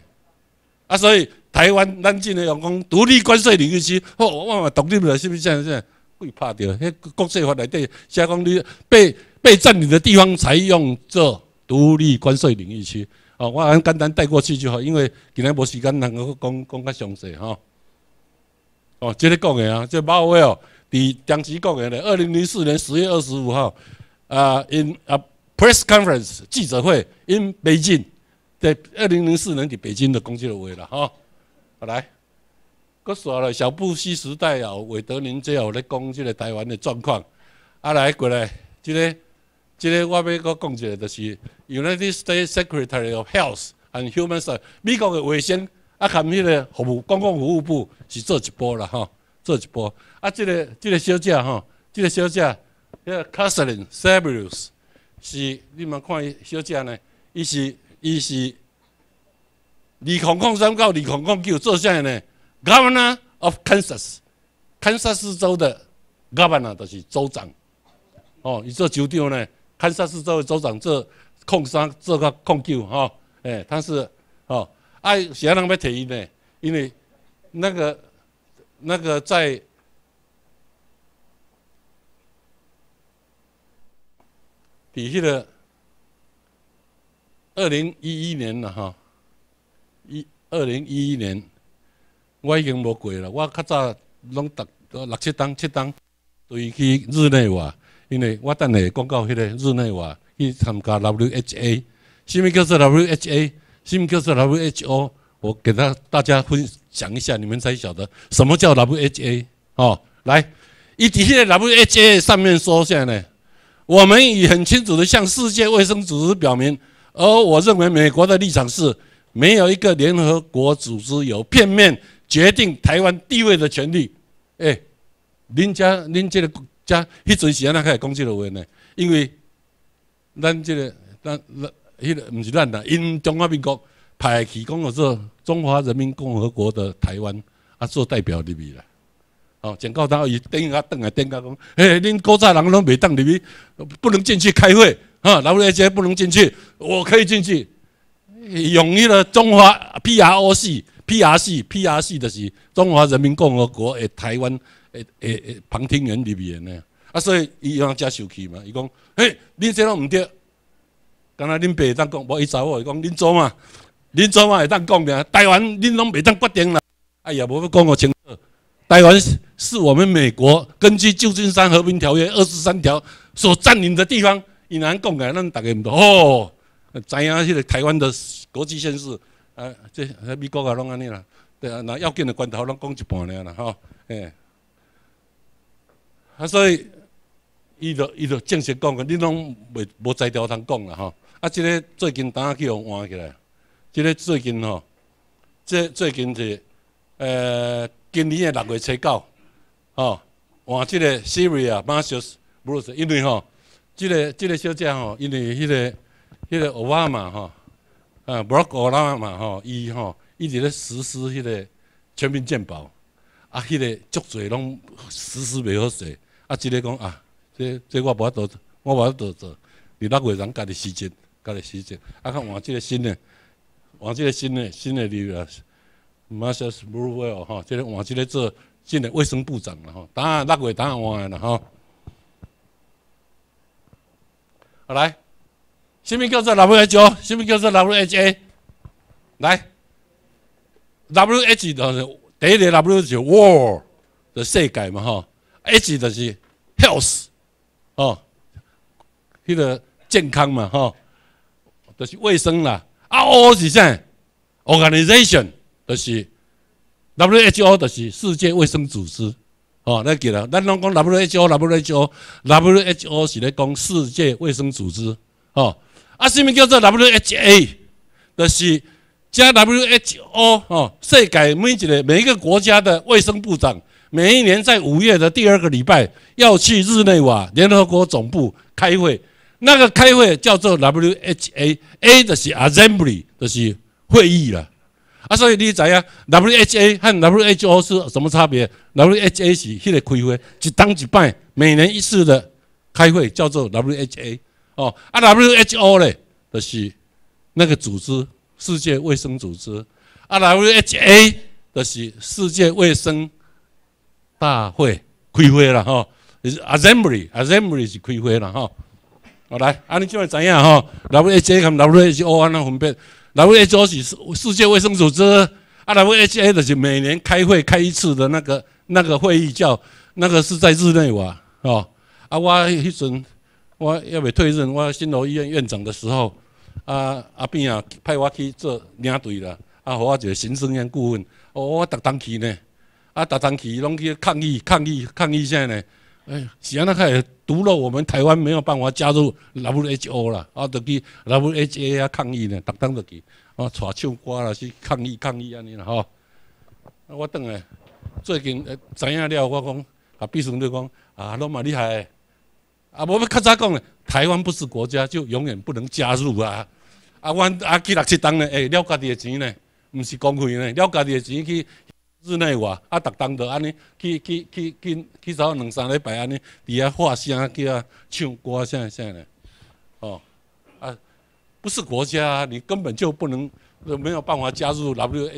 啊，所以台湾，咱只呢用讲独立关税领域区，哦，我嘛独立了，是不？这样这样，会怕着。迄国税法内底，写讲你被被占领的地方才用这独立关税领域区。哦，我很简单带过去就好，因为今天时间能够讲讲较详细哈。哦，这个讲的啊，这马尾哦，伫当时讲的，二零零四年十月二十五号，啊，，in a p r e s s conference 记者会 in Beijing。在二零零四年，伫北京的工作会议了哈。来，搁说了小布希时代啊，韦德林最后在讲即个台湾的状况。啊来过来，这个这个我要搁讲一个，就是 United States Secretary of Health and Human s e r v i c e 美国的卫生啊，含迄个服务公共服务部是做一波了哈，做一波。啊，即个即个小姐哈，即个小姐，迄个 Catherine Sabrius，是你们看小姐呢，伊是。伊是，立矿矿山到立矿矿球做啥呢。Governor of Kansas，堪萨斯州的 Governor 就是州长。哦，伊做州长呢，堪萨斯州的州长做控山做甲控球哈。哎，但是哦，哎，先让别提呢，因为那个那个在底下个二零一一年了哈，一二零一一年，我已经无过了。我较早拢六六七档七档对去日内瓦，因为我等下讲到迄个日内瓦去参加 WHA，什么叫做 WHA？什么叫做 WHO？我给他大家分享一下，你们才晓得什么叫 WHA 哦。来，一提在 WHA 上面说下呢，我们已很清楚的向世界卫生组织表明。而我认为，美国的立场是没有一个联合国组织有片面决定台湾地位的权利。哎，恁家恁这个家，迄阵时安那开始讲这个话呢？因为咱这个、咱、咱、迄个，不是咱啦，因中华民国派去讲的是中华人民共和国的台湾啊，做代表的咪啦。哦，警告他伊等下甲等下等下讲，哎，恁国在人拢袂入你，不能进去开会啊，老后一些不能进去。我可以进去，用一了中华 P.R.O.C.P.R.C.P.R.C 的是中华人民共和国诶，台湾诶诶诶旁听员里面呢，啊，所以伊有阿受气嘛，伊讲嘿，恁这拢毋对，刚才恁爸会当讲，我一找我，伊讲恁祖嘛，恁祖嘛会当讲咩？台湾恁拢袂当决定啦，哎呀，要讲个清楚，台湾是我们美国根据旧金山和平条约二十三条所占领的地方，以难讲管，那大个毋多哦。知影迄个台湾的国际形势，啊，这美国也拢安尼啦。对啊，那要紧的关头，拢讲一半尔啦，吼。哎，啊，所以，伊就伊就正式讲个，恁拢未无在调通讲啦，吼。啊，即个最近，当去用换起来。即个最近吼，即最近是，呃，今年的六月初九，吼，换即个 Siri 啊，因为吼，即个即个小姐吼，因为迄个。迄个奥巴马哈，啊，布洛克奥巴马伊吼伊伫咧实施迄个全民健保，啊，迄个足侪拢实施袂好势，啊，即个讲啊，这这我无法度，我无法度做，伫六月人家己辞职，家己辞职，啊，看换一个新的，换一个新的新的这个马斯布鲁威哦。哈，即个换即个做新的卫生部长了吼，当然那月当然换的吼。哈，好来。什么叫做 W H？o 什么叫做 W H A？来，W H 就是第一个 W 是 War 的世界嘛，哈。H 就是 Health 哦，迄个健康嘛，哈。就是卫生啦。啊，Organization o 是啥就是 W H O，就是世界卫生组织。哦，来，记得，咱拢讲 W H O，W H O，W H O 是咧讲世界卫生组织。哦。啊，什么叫做 WHA，就是加 WHO 哦，世界每一个每一个国家的卫生部长，每一年在五月的第二个礼拜要去日内瓦联合国总部开会，那个开会叫做 WHA，A 就是 assembly，就是会议了。啊，所以你知影 w h a 和 WHO 是什么差别？WHA 是迄个开会，一当一败，每年一次的开会叫做 WHA。哦，WHO 咧，就是那个组织，世界卫生组织。WHO 就是世界卫生大会开会了哈，Assembly Assembly 是开会了哈。好来，阿你今会怎样吼 w h o 跟 WHO 安那分别 w h o 是世世界卫生组织，WHO 就是每年开会开一次的那个那个会议叫那个是在日内瓦哦。阿我迄阵。我要未退任，我新罗医院院长的时候，啊阿扁啊派我去做领队啦，啊和我个行政院顾问，哦，我逐当去呢，啊逐当去拢去抗议抗议抗议啥呢？哎，是啊那个，独了我们台湾没有办法加入 WHO 啦，啊，就去 WHO 啊抗议呢，逐当就去，啊，带唱歌啦去抗议抗议安尼啦吼。啊我等下最近知影了，我讲啊，必须都讲啊拢嘛厉害。啊，无要较早讲咧，台湾不是国家，就永远不能加入啊！啊，阮啊去六七当咧，诶，了家己的钱咧，毋是公费咧，了家己的钱去日内瓦啊，逐当就安尼，去去去去去，走两三礼拜安尼，伫遐发声啊，去啊唱歌啥啥咧，哦啊，不是国家，你根本就不能，没有办法加入 W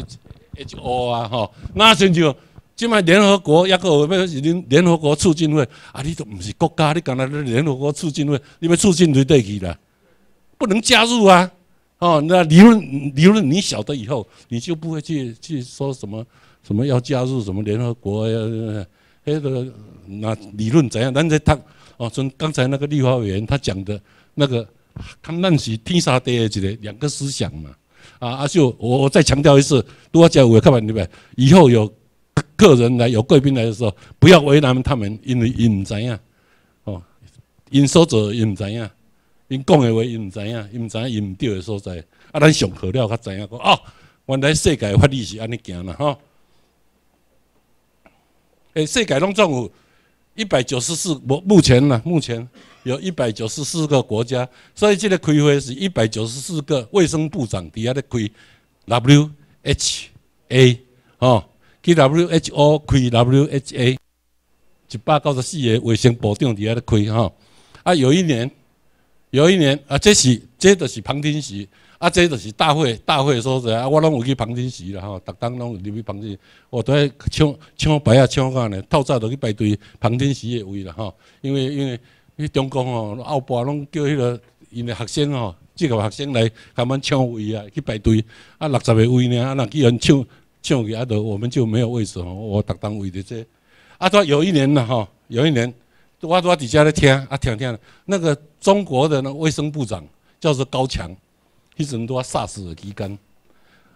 H O 啊，吼，那先就。即卖联合国，一个咩是联联合国促进会啊？你都唔是国家，你讲那那联合国促进会，你咪促进就对起啦，不能加入啊！哦，那理论理论，你晓得以后，你就不会去去说什么什么要加入什么联合国呀？那个那理论怎样？但是他哦，从刚才那个立法委员他讲的那个，他们是天杀对的，两个思想嘛。啊，阿秀，我我再强调一次，多加我看嘛，对不对？以后有。客人来，有贵宾来的时候，不要为难他们，因为因唔知啊，哦，因所做因唔知啊，因讲话因唔知啊，因唔知因唔对的所在，啊，咱上课了较知影讲哦，原来世界法律是安尼行啦吼。诶，世界总有一百九十四，我目前呢，目前有一百九十四个国家，所以这个开会是一百九十四个卫生部长底下咧开，W H A 哦。去 WHO 开 WHA 一百九十四个卫生部长在遐咧开吼。啊有一年有一年啊这是这就是旁听席啊这就是大会大会所在啊我拢有去旁听席啦吼，逐当拢入去旁听，我都系抢抢牌啊抢干呢，透早都去排队旁听席的位啦吼，因为因为迄中国吼，奥巴拢叫迄个因的学生吼。即个学生来慢慢抢位啊去排队啊六十个位呢，啊人去乱抢。献给阿德，我们就没有位置哦。我当当位的这，阿德有一年了哈，有一年，我坐底下的听，阿听听，那个中国的那卫生部长叫做高强，一直都要杀死的乙肝，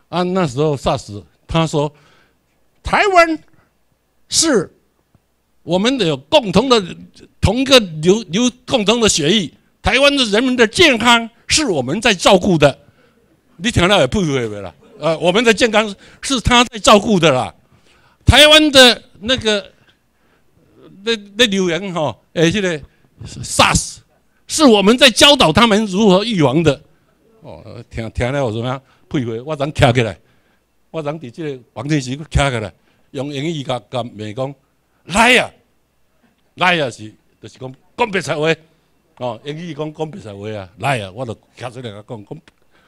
啊那时候萨斯，他说，台湾，是我们有共同的同个流流共同的血液，台湾的人民的健康是我们在照顾的，你听到也不会了。呃，我们的健康是他在照顾的啦。台湾的那个那那流言哈，哎，现在 SARS 是我们在教导他们如何预防的。哦，听听了我怎么样？佩服，我人站起来，我人在这个房间里站起来，用英语甲甲美讲来啊，来啊是，就是讲讲白社话。哦，英语讲讲白社话啊，来啊，我就卡出人家讲讲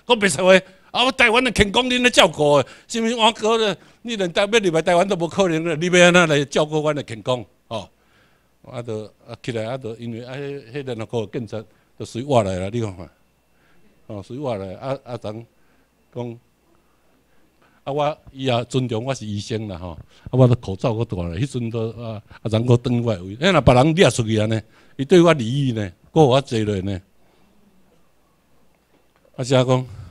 讲白社话。啊！我台湾的勤工，恁来照顾的，是不是？我哥咧？你连台北、入来台湾都无可能了，你要怎来照顾我的勤工？哦，啊，都啊起来啊，都因为啊，迄、迄两个有建设都随我来啦，你看看，哦，随我来，啊啊，张讲，啊，我伊也尊重，我是医生啦，吼，啊，我都口罩都戴咧，迄阵都啊，啊，张都等我来，哎，若别人掠出去安尼，伊对我利益呢，有我坐落呢，阿姐讲。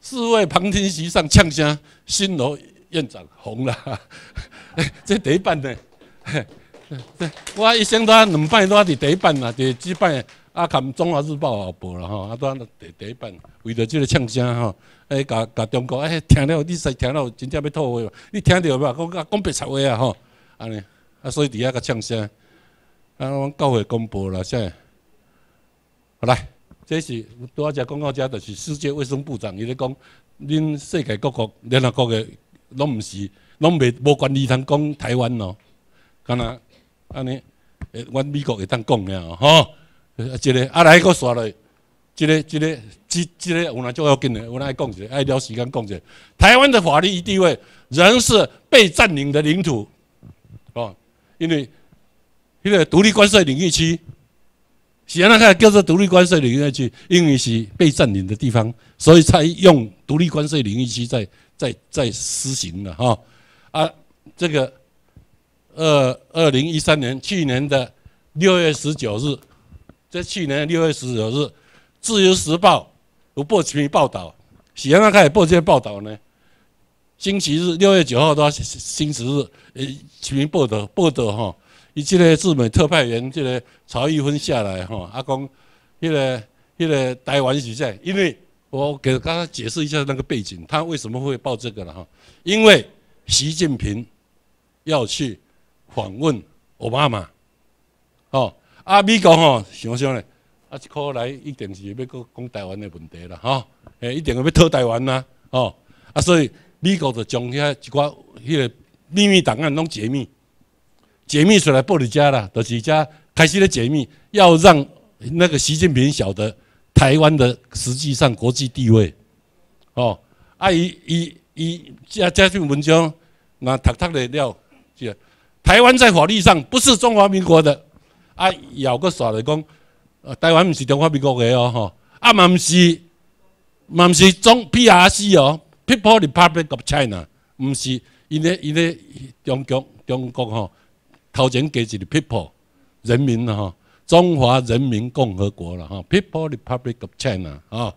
四位旁听席上呛声，新楼院长红了。哎，这第一版呢？我一生都两版都伫第一版啦，第几摆啊，含《中华日报》也报了吼，啊，都系第一版。为着这个呛声吼，哎，甲甲中国哎，听了你实听了，真正要吐血。你听到无？讲讲白贼话啊？吼，安尼，啊，所以底下个呛声，啊，我教会公布啦，即好来。这是多只广告，家就是世界卫生部长，伊咧讲，恁世界各国，联合国个拢毋是，拢未无权利通讲台湾咯，干若安尼，诶，阮美国会当讲了吼，啊，一个，啊来个刷来，一个一个，即即个，有那就要跟有我爱讲者，爱聊时间讲者，台湾的法律地位仍是被占领的领土，哦，因为迄个独立关税领域区。喜安那始就是独立关税领域区，因为是被占领的地方，所以才用独立关税领域区在在在施行的哈，啊，这个二二零一三年去年的六月十九日，在去年六月十九日，《自由时报》有报新闻报道，喜安那开始报这些报道呢。星期日六月九号到星期日呃，新闻报道报道哈。伊即个驻美特派员即个曹玉芬下来吼，啊讲，迄个、迄个台湾是件，因为我给刚刚解释一下那个背景，他为什么会报这个了哈？因为习近平要去访问奥巴马，哦，啊美国吼想想咧，啊一过来一定是要讲台湾的问题啦，哈，诶，一定要要讨台湾呐，哦，啊所以美国就将遐一寡迄个秘密档案拢解密。解密出来，不止家了，都几家开始的解密，要让那个习近平晓得台湾的实际上国际地位哦。啊，伊伊伊加加一篇文章，那读读的了是台湾在法律上不是中华民国的啊。有个耍来讲，台湾不是中华民国的哦，吼啊，嘛不是嘛不是中 P R C 哦，People's Republic of China，不是因为因为中国中国吼。头前加一个 people，人民了吼，中华人民共和国了吼，People Republic of China，吼，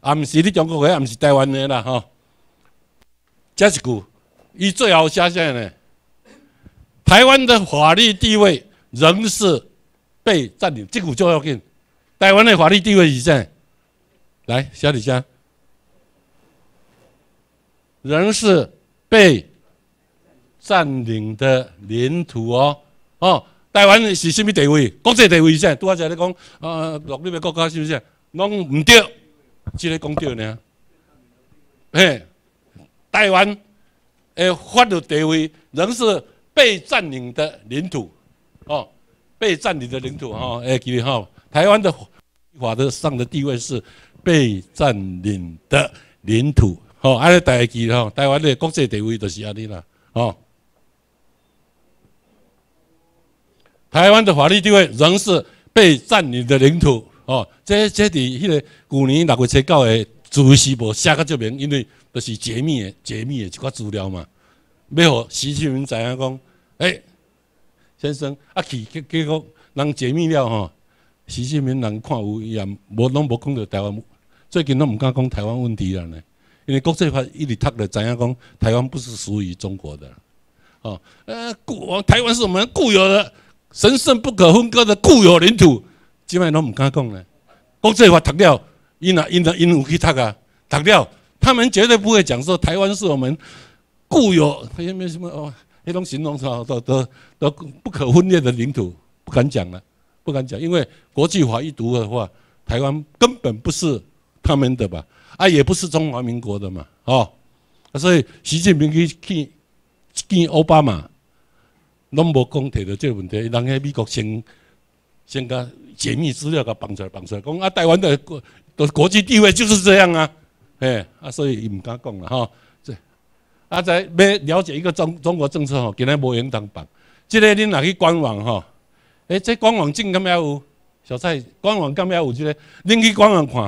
啊毋是你中国个，啊毋是台湾个啦吼，加一句，伊最后写啥呢？台湾的法律地位仍是被占领，这股就要紧。台湾的法律地位是啥？来，小李生，仍是被。占领的领土哦，哦，台湾是什么地位？国际地位是先，拄好在咧讲，呃，陆立的国家是不是？拢唔对，只咧讲对呢？嘿，台湾的法律地位仍是被占领的领土，哦，被占领的领土哈，哎，记哈，台湾的法律上的地位是被占领的领土，哦，安尼大家记哈，台湾的国际地位就是安尼啦，哦。台湾的法律地位仍是被占领的领土哦。这、这伫迄个旧年六月初九的主席部写个证明，因为都是解密的、解密的一块资料嘛。要互习近平知影讲，诶，先生，啊去结果人解密了吼。习近平人看有，伊也无拢无讲到台湾。最近拢毋敢讲台湾问题了呢，因为国际法一直读的知影讲，台湾不是属于中国的哦。呃，固台湾是我们固有的。神圣不可分割的固有领土，即摆拢毋敢讲咧。国际法读了，因啊因啊因有去读啊，读了，他们绝对不会讲说台湾是我们固有，迄没有什么哦，黑种形容说都都都不可分裂的领土，不敢讲了，不敢讲，因为国际法一读的话，台湾根本不是他们的吧？啊，也不是中华民国的嘛，哦，所以习近平去去见奥巴马。拢无讲提到即个问题，人遐美国先先甲解密资料甲放出来，放出来讲啊，台湾的国的国际地位就是这样啊，哎，啊，所以伊毋敢讲啦，吼。啊，再要了解一个中中国政策吼，今仔无闲通放。即个恁若去官网吼，诶，即官网今敢也有，小蔡，官网敢也有即个，恁去官网看，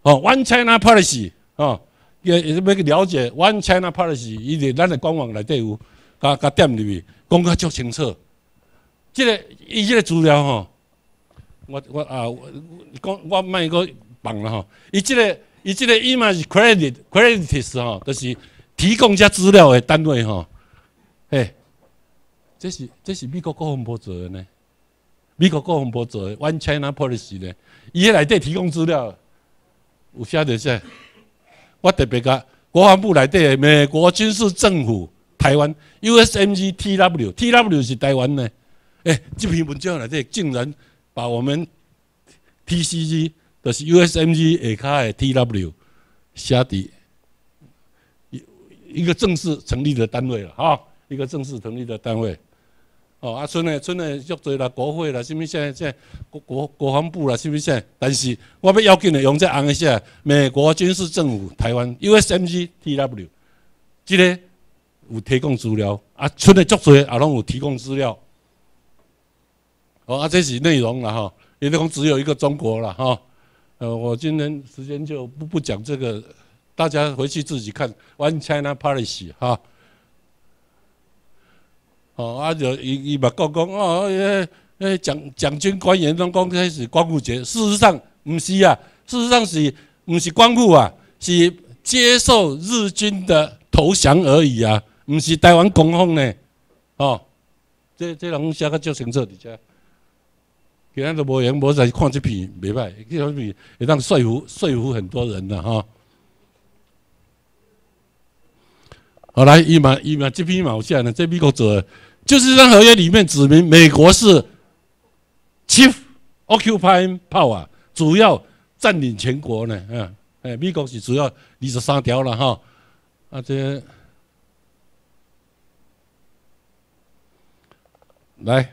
哦，One China Policy，哦，也也是去了解 One China Policy，伊伫咱的官网内底有，甲甲点入去。讲卡足清楚，即个伊即个资料吼，我我啊，讲我卖个放了吼，伊即个伊即个伊嘛是 credit creditis 吼，就是提供遮资料诶单位吼，诶，这是这是美国国防部做诶呢，美国国防部做诶 one China policy 呢，伊内底提供资料，有写特色？我特别甲国防部内底的美国军事政府。台湾 USMG TW TW 是台湾呢？哎，这篇文章呢，这竟然把我们 TCC 就是 USMG 卡的 T W 下底一一个正式成立的单位了哈，一个正式成立的单位哦。啊，村嘞村嘞，又做啦，国会啦，什么现在国国国防部啦，什么在？但是我要要紧的用在红一下美国军事政府台湾 USMG TW，即嘞。有提供资料啊，出的足侪也拢有提供资料。哦啊，这是内容了哈。也就讲只有一个中国了哈。呃，我今天时间就不不讲这个，大家回去自己看《One China Policy》哈。哦啊，就伊伊勿讲讲哦，讲蒋军官员拢刚开始光复节，事实上唔是啊，事实上是唔是光复啊，是接受日军的投降而已啊。毋是台湾官方呢，哦，这这人写得足清楚，而且其他都无闲，无再看这篇，未歹，这片也让说服说服很多人了哈。好来，伊嘛伊嘛，这篇毛线呢？这美国主就是让合约里面指明美国是 chief occupy power，主要占领全国呢，嗯，哎，美国是主要二十三条了哈，啊这。来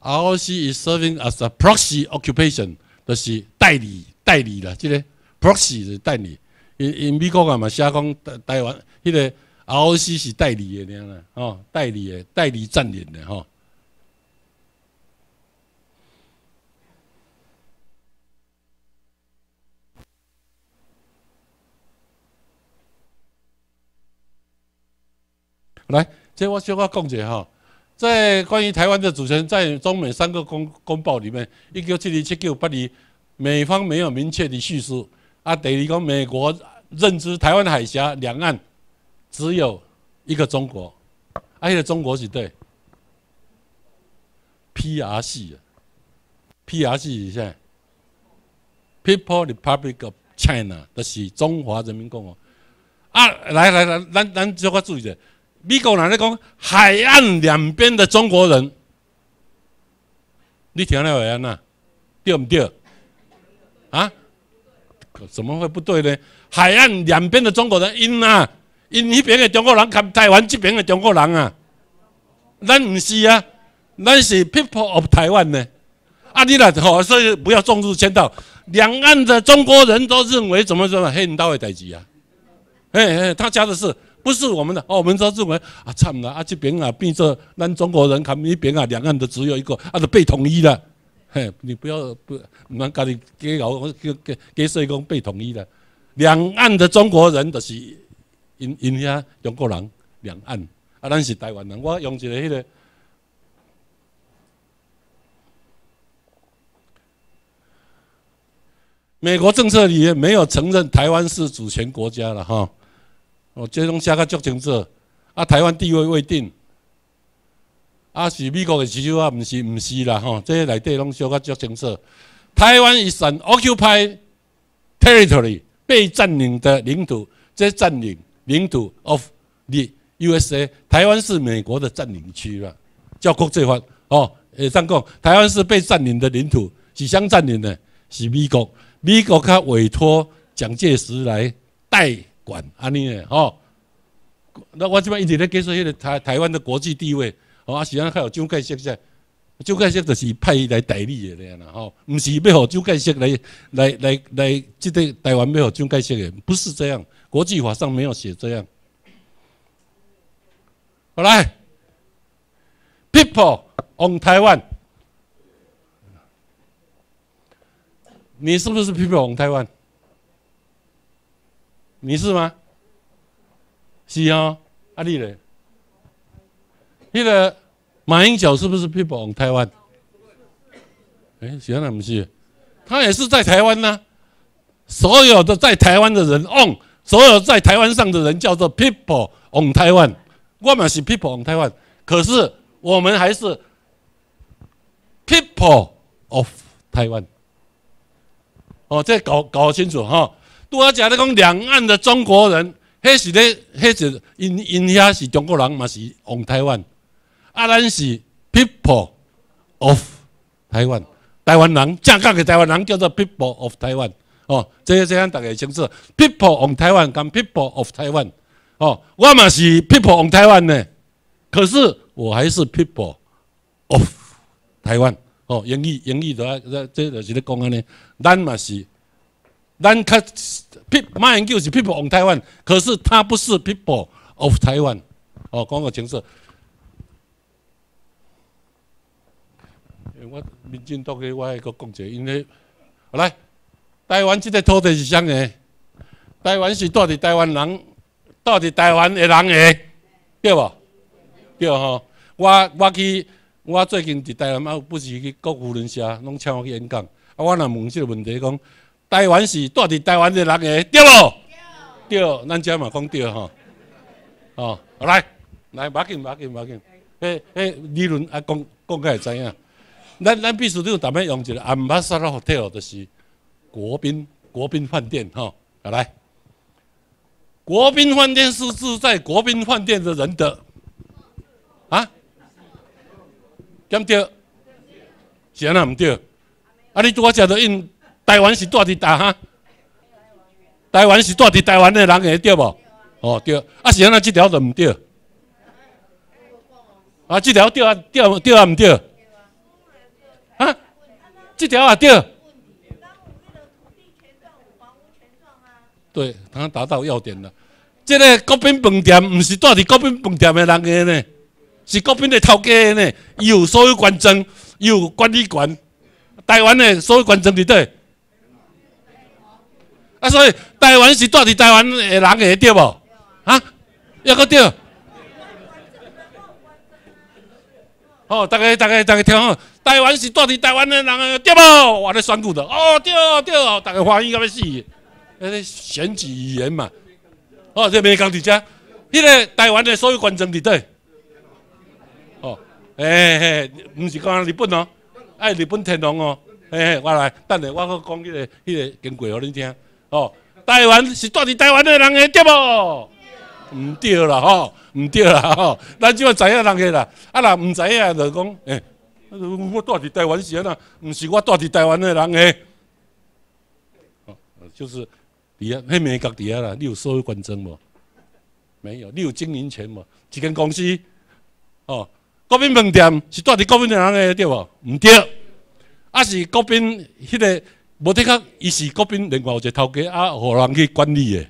，ROC is serving as a proxy occupation，就是代理代理的，这个 proxy 是代理。因因美国啊嘛，写讲台湾，迄个 ROC 是代理的，哦，代理的，代理占领的，吼。来，这我小可讲一下，吼。在关于台湾的主权，在中美三个公公报里面，一九七零、七九、八零，美方没有明确的叙述。啊，等于讲美国认知台湾海峡两岸只有一个中国，而个中国是对 P R C，P R C 是啥 People Republic of China，就是中华人民共和国。啊，来来来，咱咱这块注意者。美国人咧讲海岸两边的中国人，你听得会啊？对唔对？啊？怎么会不对呢？海岸两边的中国人，因啊，因那边的中国人，台湾这边的中国人啊，咱唔是啊，咱是 people of Taiwan 呢。阿弟所以不要重视签到。两岸的中国人都认为怎么怎么黑人大会代志啊？哎哎，他家的是。不是我们的哦，我们说中文啊，惨了啊这边啊，变成咱中国人看那边啊，两岸的只有一个，啊，是被统一了。嘿，你不要不，咱家里给老给给给施工被统一了。两岸的中国人都是因因遐中国人，两岸啊，咱是台湾人。我用一个迄个美国政策里没有承认台湾是主权国家了哈。哦，这拢写个足情楚，啊，台湾地位未定，啊，是美国的需求啊，唔是唔是啦，吼，这内底拢写个足情楚，台湾 is o c c u p y territory，被占领的领土，这占领领土 of the USA，台湾是美国的占领区啦，叫国际法。哦，诶，怎讲？台湾是被占领的领土，是相占领的？是美国，美国佮委托蒋介石来代。管安尼嘞，吼！那我即摆一直咧解说迄个台台湾的国际地位。我喜欢较有蒋介石在，蒋介石就是派伊来代理的勒样啦，吼！毋是要互蒋介石来来来来，即个台湾要互蒋介石的，不是这样，国际法上没有写这样。好来，People on Taiwan，你是不是 People on Taiwan？你是吗？是哦，阿丽嘞。那个马英九是不是 people on Taiwan？哎，谁啊？那们是，他也是在台湾呐。所有的在台湾的人 on，所有在台湾上的人叫做 people on Taiwan。我们是 people on Taiwan，可是我们还是 people of Taiwan。哦，这搞搞清楚哈。拄啊，讲咧讲，两岸的中国人，迄是咧，迄是因因遐是中国人嘛，是往台湾。啊，咱是 people of 台湾，台湾人，正确的台湾人叫做 people of 台湾。哦，这些咱大家清楚，people on 台湾讲 people of 台湾。哦，我嘛是 people on 台湾呢，可是我还是 people of 台湾。哦，英语英语哆，这这就是咧讲安尼，咱嘛是。咱较 people 马英九是 people of Taiwan，可是他不是 people of Taiwan，哦，讲个情色。诶，我民进党嘅我还要讲者，因为好来，台湾即个土地是啥呢？台湾是到底台湾人，到底台湾嘅人诶，对无？对吼？我我去，我最近伫台湾啊，不是去国富伦社，拢请我去演讲，啊，我若问即个问题讲。台湾是住伫台湾的人诶，对无？对，咱遮嘛讲对吼。哦，来来，勿紧勿紧勿紧。诶诶，理论啊，讲讲家会知影。咱咱必须得有特别用一个，也毋捌杀到后头哦，就是国宾国宾饭店吼。来，国宾饭店是住在国宾饭店的人的。啊？咁对？是安那唔对？啊，你拄啊食到因？台湾是住伫大哈？台湾是住伫台湾的人会对无？哦，对，啊，是安那即条都毋对。啊，即条对啊，对啊，对啊，毋对。啊？即条也对。对，他达到要点了。即个国宾饭店毋是住伫国宾饭店的人个呢？是国宾的头家呢？有所有证，伊有管理权。台湾的所有权证伫倒？啊，所以台湾是住伫台湾诶人会对无？啊，抑个对。哦，大家大家大家听好，台湾是住伫台湾诶人诶，对无？我咧宣布的，哦，对对，大家欢喜到要死，迄个选举语言嘛。哦，这边讲伫遮，迄个台湾的所有观众伫底。哦，诶，嘿，毋是讲日本哦，爱日本天皇哦，嘿嘿，我来，等下我阁讲迄个迄个经过互恁听。哦，台湾是住伫台湾的人诶，对无？毋对啦吼，毋对啦吼，咱即么知影人诶啦？啊若毋知影就讲，诶，我住伫台湾是安怎？毋是我住伫台湾的人诶，哦，就是，伫遐迄面伫遐啦，你有所入凭证无？没有，你有经营权无？一间公司，哦，国宾饭店是住伫国宾的人诶，对无？毋对，啊是国宾迄个。无的讲，伊是国宾，另外一个头家啊，互人去管理的，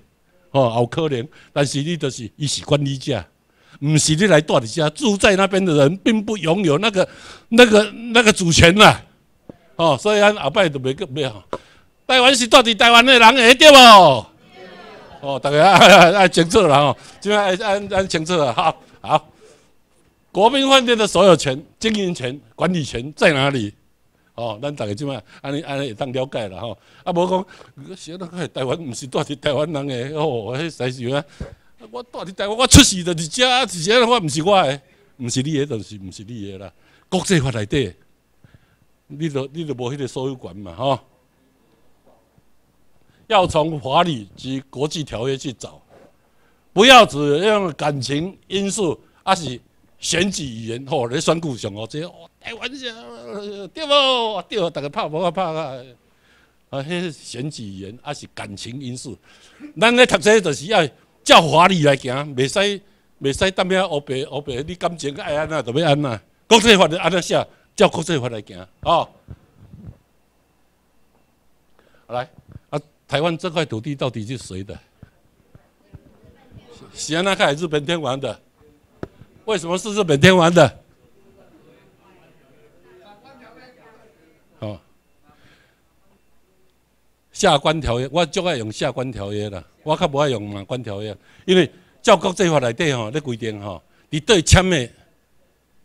哦，有可能。但是你就是伊是管理者，毋是你来住的。家。住在那边的人，并不拥有那个、那个、那个主权啦。哦，所以咱后摆就没个没吼，台湾是住伫台湾的人会对无？哦，大家啊啊 清楚了哦，就按按清楚了，好，好。国宾饭店的所有权、经营权、管理权在哪里？哦，咱大家怎摆安尼安尼会当了解啦吼。啊，无讲，小人个台湾，毋是住伫台湾人的哦，迄使是啊。我住伫台湾，我出事就伫遮，是遮，我毋是我的，毋是你的，就是毋是你的啦。国际法内底，你都你都无迄个所有权嘛吼。要从法律及国际条约去找，不要只用感情因素，啊是？选举语言，吼，你选举上哦，即个台湾是啊，对无？对，大家无啊拍啊？啊，迄选举语言也是感情因素。咱咧读册，就是要照法律来行，袂使袂使当咩乌白乌白，你感情爱安那，就欲安那。国际法律安那写，照国际法来行，哦。来，啊，台湾这块土地到底是谁的？是西南海日本天皇的。为什么是日本天皇的？哦，下关条约，我最爱用下关条约啦。我较不爱用马关条约，因为照国际法里底吼，你规定吼，你对签的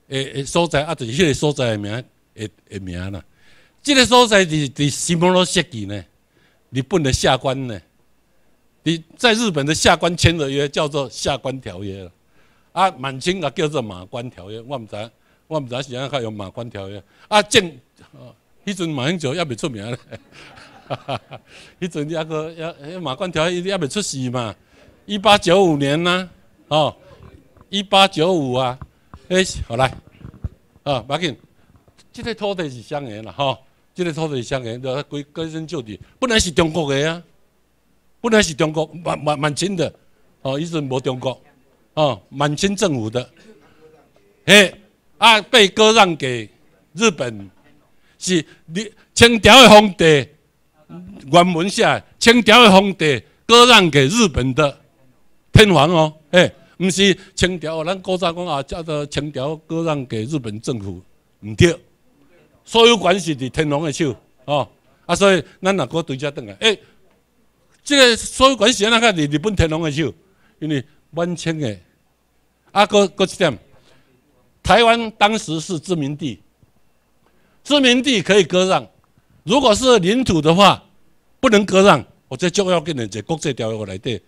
诶诶所在，啊就是迄个所在的名诶诶名啦。这个所在是伫什么落设计呢？日本的下关呢？你在日本的下关签的约叫做下关条约了。啊，满清也叫做马关条约，我毋知，我毋知是安卡用马关条约。啊，正，迄阵马英九也未出名咧，哈哈哈迄阵抑哥，抑马关条约也未出世嘛。一八九五年呐，哦，一八九五啊，诶，好来，啊，马紧即个土地是香的啦，吼，这个土地是香烟，要归根深究底，本来是中国的啊，本来是中国，满满满清的，哦，伊阵无中国。哦，满清政府的，哎，啊，被割让给日本，是清朝的皇帝，原文下清朝的皇帝割让给日本的天皇哦，哎，毋是清朝，咱古早讲啊叫做清朝割让给日本政府，唔对，所有权是伫天皇的手，哦，啊，所以咱若讲对遮转来，哎，这个所有权是那个伫日本天皇的手，因为。搬迁诶，啊，各各际上，台湾当时是殖民地，殖民地可以割让，如果是领土的话，不能割让。我这就要跟你讲国际条约来对，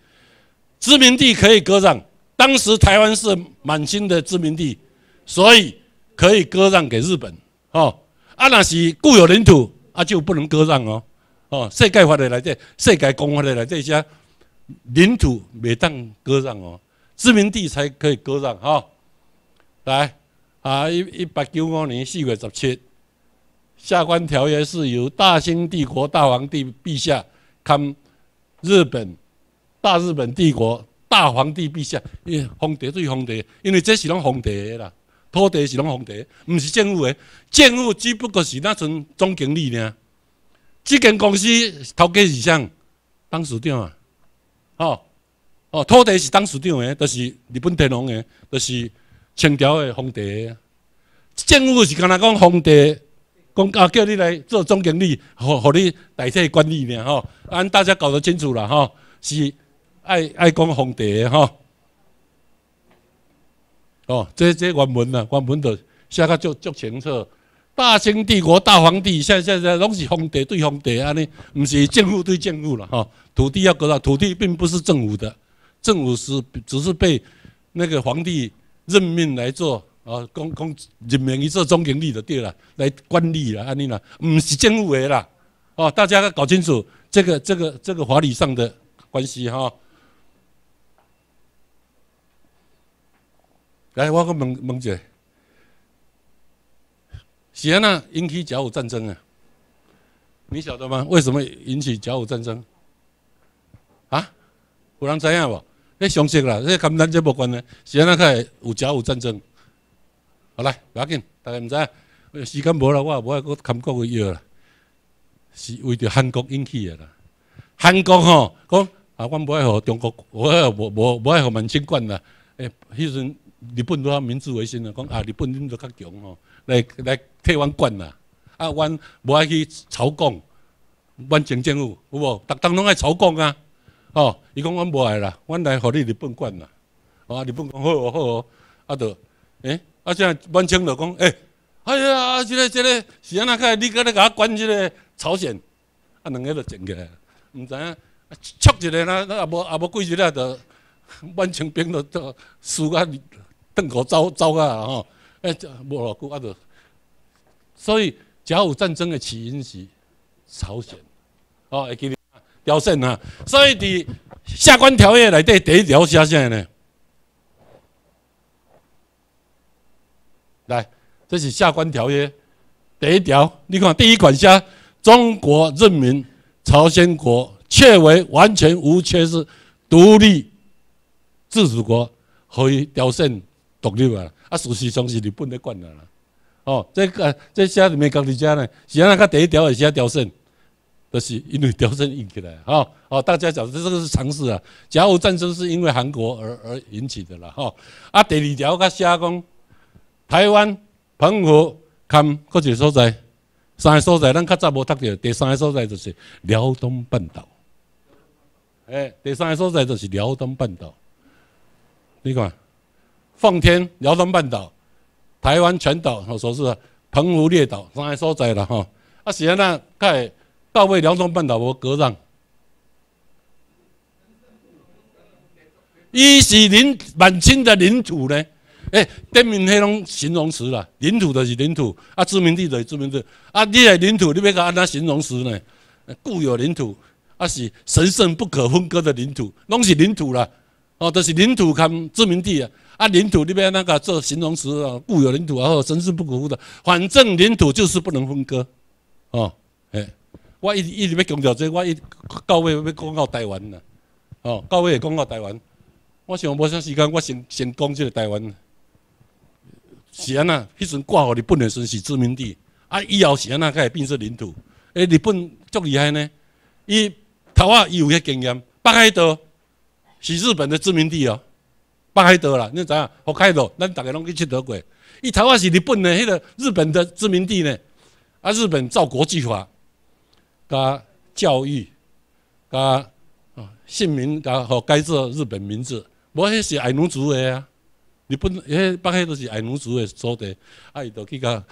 殖民地可以割让。当时台湾是满清的殖民地，所以可以割让给日本。哦，阿那是固有领土，啊就不能割让哦。哦，世界法律来对，世界公法来对些。领土袂当割让哦，殖民地才可以割让哈。来啊，一一八九五年四月十七，下关条约是由大清帝国大皇帝陛下，跟日本大日本帝国大皇帝陛下，皇帝对皇帝，因为这是拢皇帝的啦，土地是拢皇帝，毋是政府的，政府只不过是那阵总经理尔。这间公司头家是谁？董事长啊？吼，哦，土地是董事长的，都是日本天皇的，都是清朝的皇帝。的。政府是干呐讲皇帝，讲啊叫你来做总经理，互互你代替管理尔吼。按大家搞得清楚啦吼，是爱爱讲皇帝的吼。哦，这这原文呐，原文就写较足足清楚。大清帝国大皇帝，现现在拢是皇帝对皇帝，安尼，唔是政府对政府了哈。土地要讲啦，土地并不是政府的，政府是只是被那个皇帝任命来做哦，公公任命一做总经理的对了，来管理了安尼啦，唔是政府的啦。哦，大家要搞清楚这个这个这个法理上的关系哈。来，我个孟孟姐。是安呐引起甲午战争啊，你晓得吗？为什么引起甲午战争？啊，有人知影无？你常识啦，这跟咱这无关的。是安呐，可有甲午战争。好来，不要紧，大家毋知道，时间无啦，我也无爱搁韩国去约啦，是为着韩国引起的啦。韩国吼讲啊，我无爱互中国，我啊无无无爱互满清管啦。哎，迄阵日本都喊明治维新啦，讲啊，日本恁都较强吼。来来替阮管啦！啊，阮无爱去朝贡，阮清政府有无？逐当拢爱朝贡啊！哦，伊讲阮无爱啦，阮来互你日本管啦！啊，日本讲好哦好哦，啊，着诶，啊，现在满清就讲诶。哎呀，即个即个是安那个，你过咧甲管即个朝鲜，啊，两个就争起来，毋知影，啊，促一日啦，那也无也无几日啊，就满 清兵就输汝断股走走啊，吼！诶，无偌久啊！就所以，甲午战争的起因是朝鲜哦，会记哩朝鲜啊。所以，伫下关条约内底第一条写啥呢？来，这是下关条约第一条，你看第一款写：中国人民朝鲜国确为完全无缺失、独立自主国，可以朝鲜独立了。啊，事实上是日本难管啦。哦，这个这里面讲的这呢，是啊，那第一条也是啊，调升，就是因为调升引起来。哈，哦，大家晓得这个是常识啊。甲午战争是因为韩国而而引起的啦。哈，啊，第二条个写讲台湾、澎湖、坎各几个所在？三个所在，咱较早无读着。第三个所在就是辽东半岛。哎，第三个所在就是辽东半岛。你看。奉天、辽东半岛、台湾全岛，吼，说是澎湖列岛，刚才所在了吼。啊，是安那盖到位辽东半岛无割让，伊是领满清的领土呢。哎，对面迄种形容词啦，领土就是领土，啊，殖民地就是殖民地。啊，你的领土你要讲安那形容词呢？固有领土，啊是神圣不可分割的领土，拢是领土啦。哦，就是领土，跟殖民地啊。啊，领土那边那个做形容词啊，固有领土，啊，后神圣不可侮的，反正领土就是不能分割，哦，哎，我一一直要强调这，我一到位要讲到台湾呐，哦，到位也讲到台湾，我想无啥时间，我先先讲这个台湾。是安那，迄阵挂号的时列是殖民地，啊，以后是安那，才会变成领土。哎，日本足厉害呢，伊头啊伊有迄经验，北海道是日本的殖民地哦。北海道啦，你知影？北海道，咱大家拢去佚佗过。伊台湾是日本的那个日本的殖民地呢，啊，日本照国际化、甲教育、甲啊姓名、甲互改做日本名字。无迄是爱奴族的啊，日本、迄北海道是爱奴族的所在啊，伊就去甲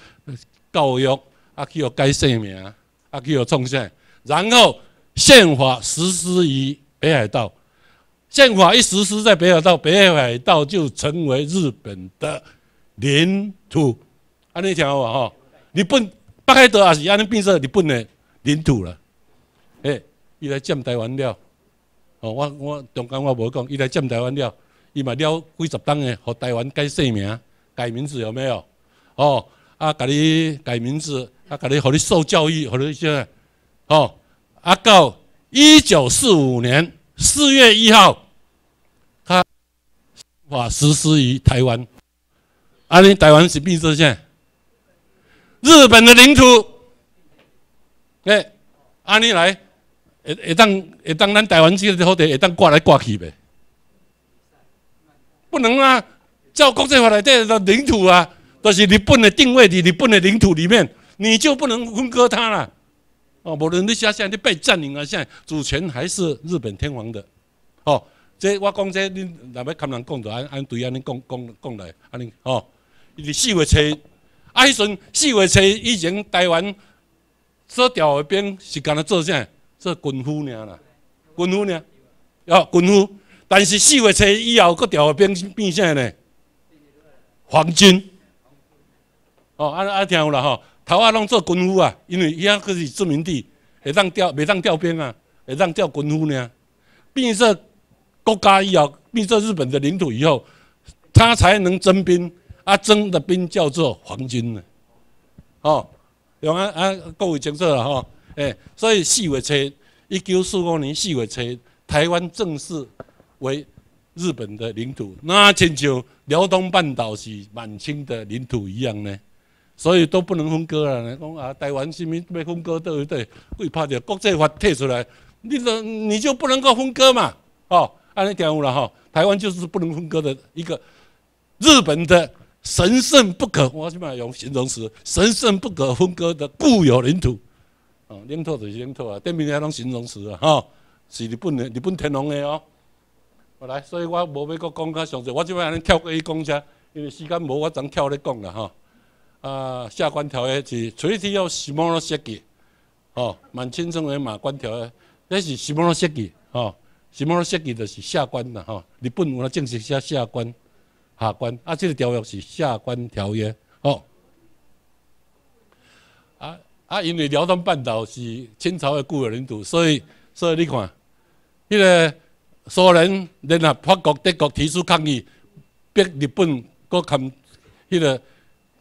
教育，啊去互改姓名，啊去互创啥？然后宪法实施于北海道。宪法一实施，在北海道，北海道就成为日本的领土。安尼听我无？哈，你本北海道也是安尼变成日本的领土了。哎，伊来占台湾了。哦，我我中间我无讲，伊来占台湾了。伊嘛了几十档的，互台湾改姓名、改名字有没有？哦，啊，甲你改名字，啊，甲你，互你受教育，互你现在，哦，啊，到一九四五年四月一号。无法实施于台湾，安尼台湾是并设线，日本的领土，哎，安尼来，也也当也当然台湾是好得，也当挂来挂去呗，不能啊！照国际法来，这是领土啊，都是日本的定位，的，日本的领土里面，你就不能分割它了。哦，无论你想想，你被占领了，现在主权还是日本天皇的，哦。即我讲，即恁若要跟人讲，就按按对安尼讲讲讲来，安尼吼。伊四月初，啊，迄阵四月初以前台湾所调的兵是干呐做啥？做军夫尔啦，军夫尔，哦，军夫。但是四月初以后，佫调的兵变啥呢？黄金。哦，安安听有啦吼，头仔拢做军夫啊，因为伊遐佫是殖民地，会当调袂当调兵啊，会当调军夫尔，变做。国家以后，灭成日本的领土以后，他才能征兵啊，征的兵叫做皇军呢。哦，对啊啊，各位清楚了哈。哎，所以四月初，一九四五年四月初，台湾正式为日本的领土，那亲像辽东半岛是满清的领土一样呢，所以都不能分割了。讲啊，台湾是没被分割对不对？会怕着国际法退出来，你侬你就不能够分割嘛。哦。安尼讲乌啦哈？台湾就是不能分割的一个日本的神圣不可，我起码用形容词，神圣不可分割的固有领土。嗯，领土就是领土啊，顶面也用形容词啊哈，是日本的，日本天皇的哦。我来，所以我无要阁讲较详细，我即摆安尼跳过去讲一下，因为时间无，我当跳来讲啦哈。啊，下关条约是垂提要什么设计？哦，蛮轻松的，马关条约，那是什么设计？哦。什么设计的是下关呐？哈，日本有咧正式写下关、下关，啊，这个条约是下关条约，哦，啊啊，因为辽东半岛是清朝的固有领土，所以所以你看，迄个苏联、联合法国、德国提出抗议，逼日本搁签迄个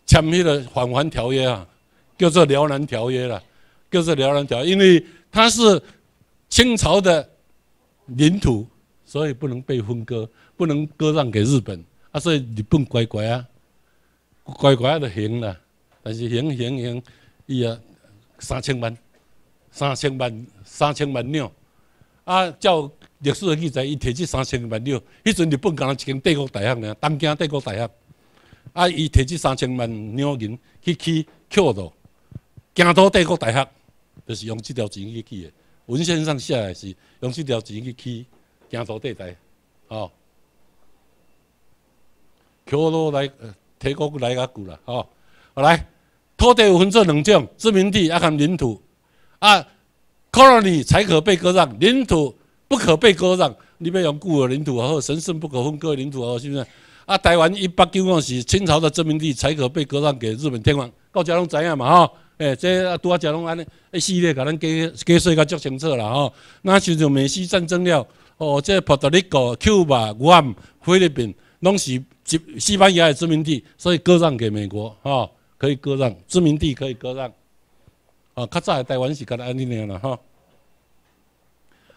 签迄个《返还条约》啊，叫做《辽南条约》啦，叫做《辽南条》，因为它是清朝的。领土，所以不能被分割，不能割让给日本。啊，所以日本乖乖啊，乖乖的行了。但是行行行，伊啊三千万，三千万，三千万两。啊，照历史的记载，伊摕这三千万两，迄阵日本干一间帝国大学呢，东京帝国大学。啊，伊摕这三千万两银去去捡道，京都帝国大学就是用这条钱去起的。文献上写的是用这条钱去去行走地带，哦，桥路来，提高来个古啦，哦，好来，土地分成两种，殖民地啊，含领土，啊，colony 才可被割让，领土不可被割让，你别用固有领土和神圣不可分割的领土哦，是不是？啊，台湾一八九五年，清朝的殖民地才可被割让给日本天皇，告家拢知影嘛，哦。哎，这拄多啊，只拢安尼，一系列可咱解解说较足清楚啦吼。那先就美西战争了，哦，这波多黎各、c 巴、b 菲律宾拢是西西班牙的殖民地，所以割让给美国啊，可以割让殖民地可以割让。哦，较早的台湾是甲安尼样啦哈。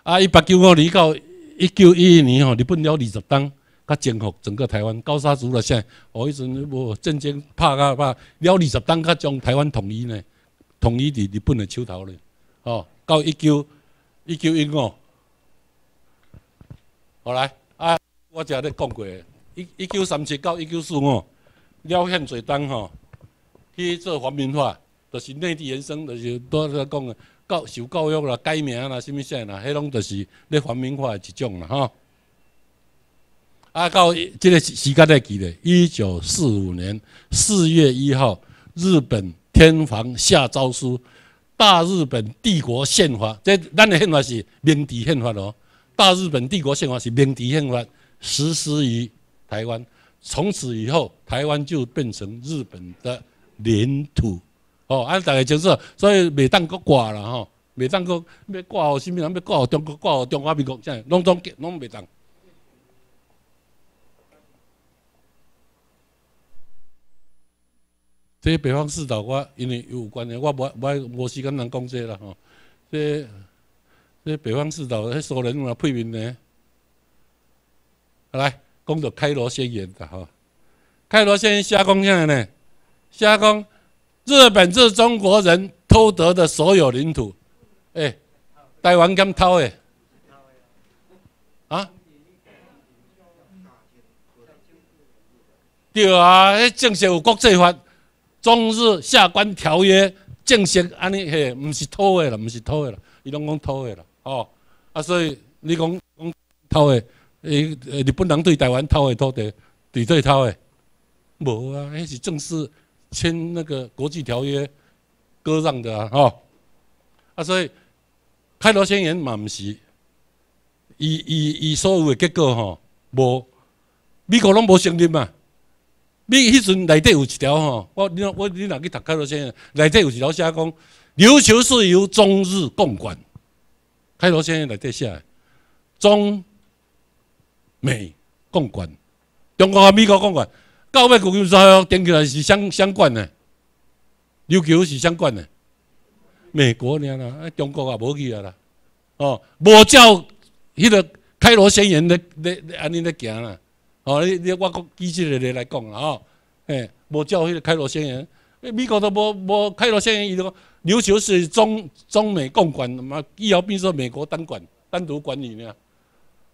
啊，一八九五年到一九一一年吼，日本了二十东。甲征服整个台湾，高砂族了，现在我以阵无战争拍啊拍了二十弹，甲将台湾统一呢？统一伫日本的手头呢？哦，到一九一九一五，好来啊！我只咧讲过，一一九三七到一九四五了，遐侪弹吼去做反民化，就是内地人生，就是多咧讲的教受教育啦、改名啦、甚物啥啦，迄拢就是咧反民化的一种啦，吼。啊，到这个时间在记呢？一九四五年四月一号，日本天皇下诏书，《大日本帝国宪法》，这咱的宪法是明治宪法哦，《大日本帝国宪法》是明治宪法，实施于台湾，从此以后，台湾就变成日本的领土。哦，安大概就是，所以未当阁挂了吼，未当阁要挂号，什么人要挂号中国，挂号中华民国，真，拢总拢未当。这北方四岛，我因为有关系，我无无无时间能讲这啦吼。这这北方四岛，迄苏联嘛配面呢。来，工作开罗宣言的吼。开罗宣言瞎讲啥的呢？瞎讲，日本是中国人偷得的所有领土，哎，台湾刚偷的啊？对啊，迄正式有国际法。中日下关条约正式安尼嘿，毋是偷的啦，毋是偷的啦，伊拢讲偷的啦，吼啊，所以你讲讲偷的，伊日本人对台湾偷的偷的，是对偷的，无啊，迄是正式签那个国际条约割让的啊，吼啊，所以开罗宣言嘛毋是，伊伊伊所有的结果吼无，美国拢无承认嘛。你迄阵内底有一条吼，我你我你若去读开罗宣言？内底有一条写讲，琉球是由中日共管。开罗先生内底写，中美共管，中国和美国共管，到尾九十九年顶起来是相相关的，琉球是相关的，美国啦啦，中国也无去啊啦，哦，无照迄个开罗宣言的的安尼的行啦。哦，你你我国机制来来来讲啊，哎，无叫迄个开罗宣言，美国都无无开罗宣言，伊就琉球是中中美共管，以后变做美国单管单独管理了。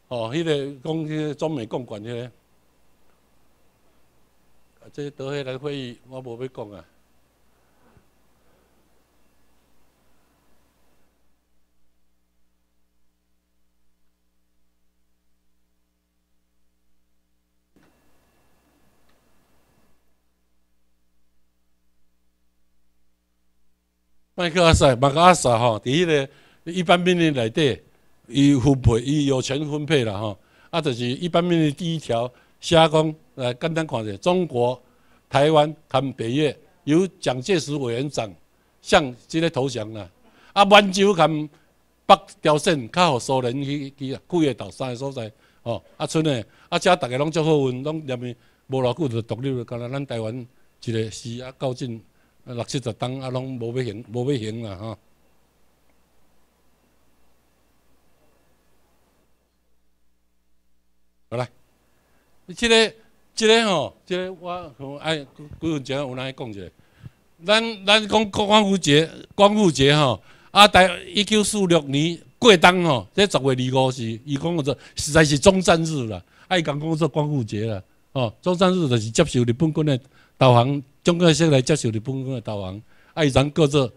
哦，迄个讲迄个中美共管迄、个，啊，这德黑兰会议，我无要讲啊。麦克阿瑟，麦克阿瑟吼，伫迄个一般命令内底，伊分配，伊有权分配啦吼。啊，就是一般命令第一条，写讲，来简单看者，中国、台湾、含北越，由蒋介石委员长向即个投降啦。啊，满洲含北朝鲜，较互苏联去去，去个岛三个所在，吼。啊，剩诶，啊，遮逐个拢足好运，拢入面无偌久就独立了，敢若咱台湾一个时啊较近。啊，六七十冬啊，拢无要行，无要行啦，吼！好啦，即个即个吼，即个我哎，光复节有哪样讲者？咱咱讲光复节，光复节吼，啊，在一九四六年过冬吼，即十月二五是，伊讲叫做实在是中山日啦，啊，伊讲个做光复节啦，吼，中山日就是接受日本军的。导航中国先来接受日本的导航，啊，人过做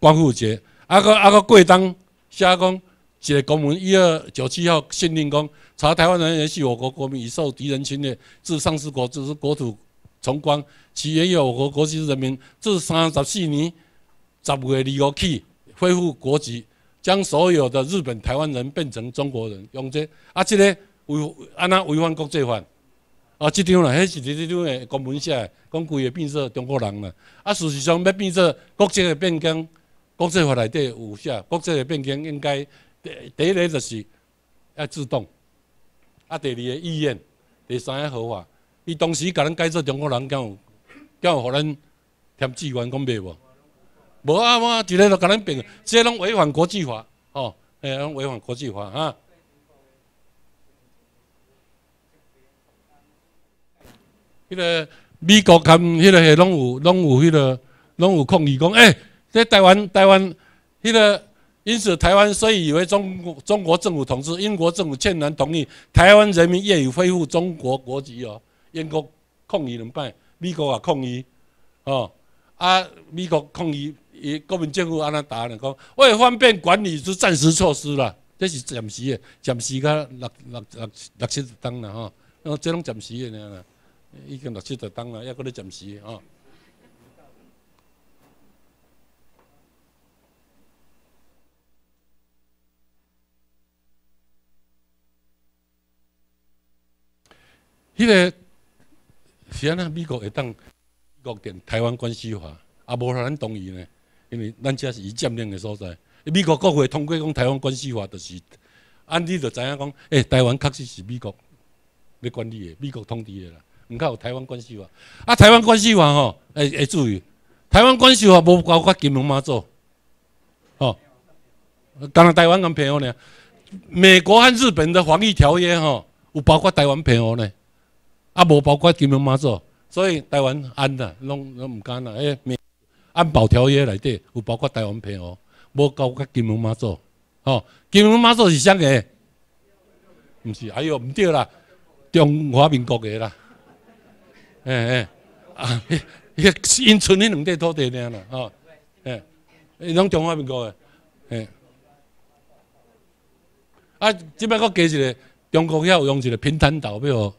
光复节，啊个啊个，当写下一个公文一二九七号信令讲，查台湾人员系我国国民，已受敌人侵略，自丧失国籍，是国土重光，其原有我国国籍人民，自三十四年十月二五起恢复国籍，将所有的日本台湾人变成中国人，用这啊，这个违安那违反国际法。啊，即张啦，迄是伫即张诶公文写，讲规个变作中国人啦。啊，事实上要变作国际诶变更，国际法内底有写，国际诶变更应该第第一个就是要自动，啊，第二个意愿，第三个合法。伊当时甲咱解释中国人，敢有敢有，互咱填志愿讲袂无？无啊嘛，一个就甲咱变，即拢违反国际法，吼，诶，违反国际法啊。迄个美国兼迄个遐拢有，拢有迄个，拢有抗议讲：，诶，这台湾，台湾，迄个，因此台湾虽以为中国，中国政府统治，英国政府欠然同意台湾人民业已恢复中国国籍哦。英国抗议了办，美国也抗议，哦，啊，美国抗议，伊国民政府安那答呢？讲为方便管理，是暂时措施啦，这是暂时的，暂时到六六六六七冬啦吼，哦，这拢暂时的呢。已经落七十当了，还搁咧暂时哦。迄个，是安尼？美国会当国定台湾关系法，也无咱同意呢？因为咱遮是伊占领的所在。美国国会通过讲台湾关系法，就是按尼就知影讲，诶，台湾确实是美国咧管理的，美国统治的啦。你看有台湾关系法，啊，台湾关系法吼会会注意，台湾关系法无包括金门马祖，吼，当然台湾跟澎湖呢，美国和日本的防御条约吼有包括台湾澎湖呢，啊无包括金门马祖，所以台湾安啦，拢拢唔敢啦，诶，安保条约内底有包括台湾澎湖，无包括金门马祖，吼，金门马祖是啥个？唔是，哎呦唔对啦，中华民国个啦。哎哎，啊，迄个因春迄两块土地尔啦，吼，哎，伊拢中华民国的，哎，啊，即摆佫加一个中国遐有用一个平潭岛，不吼，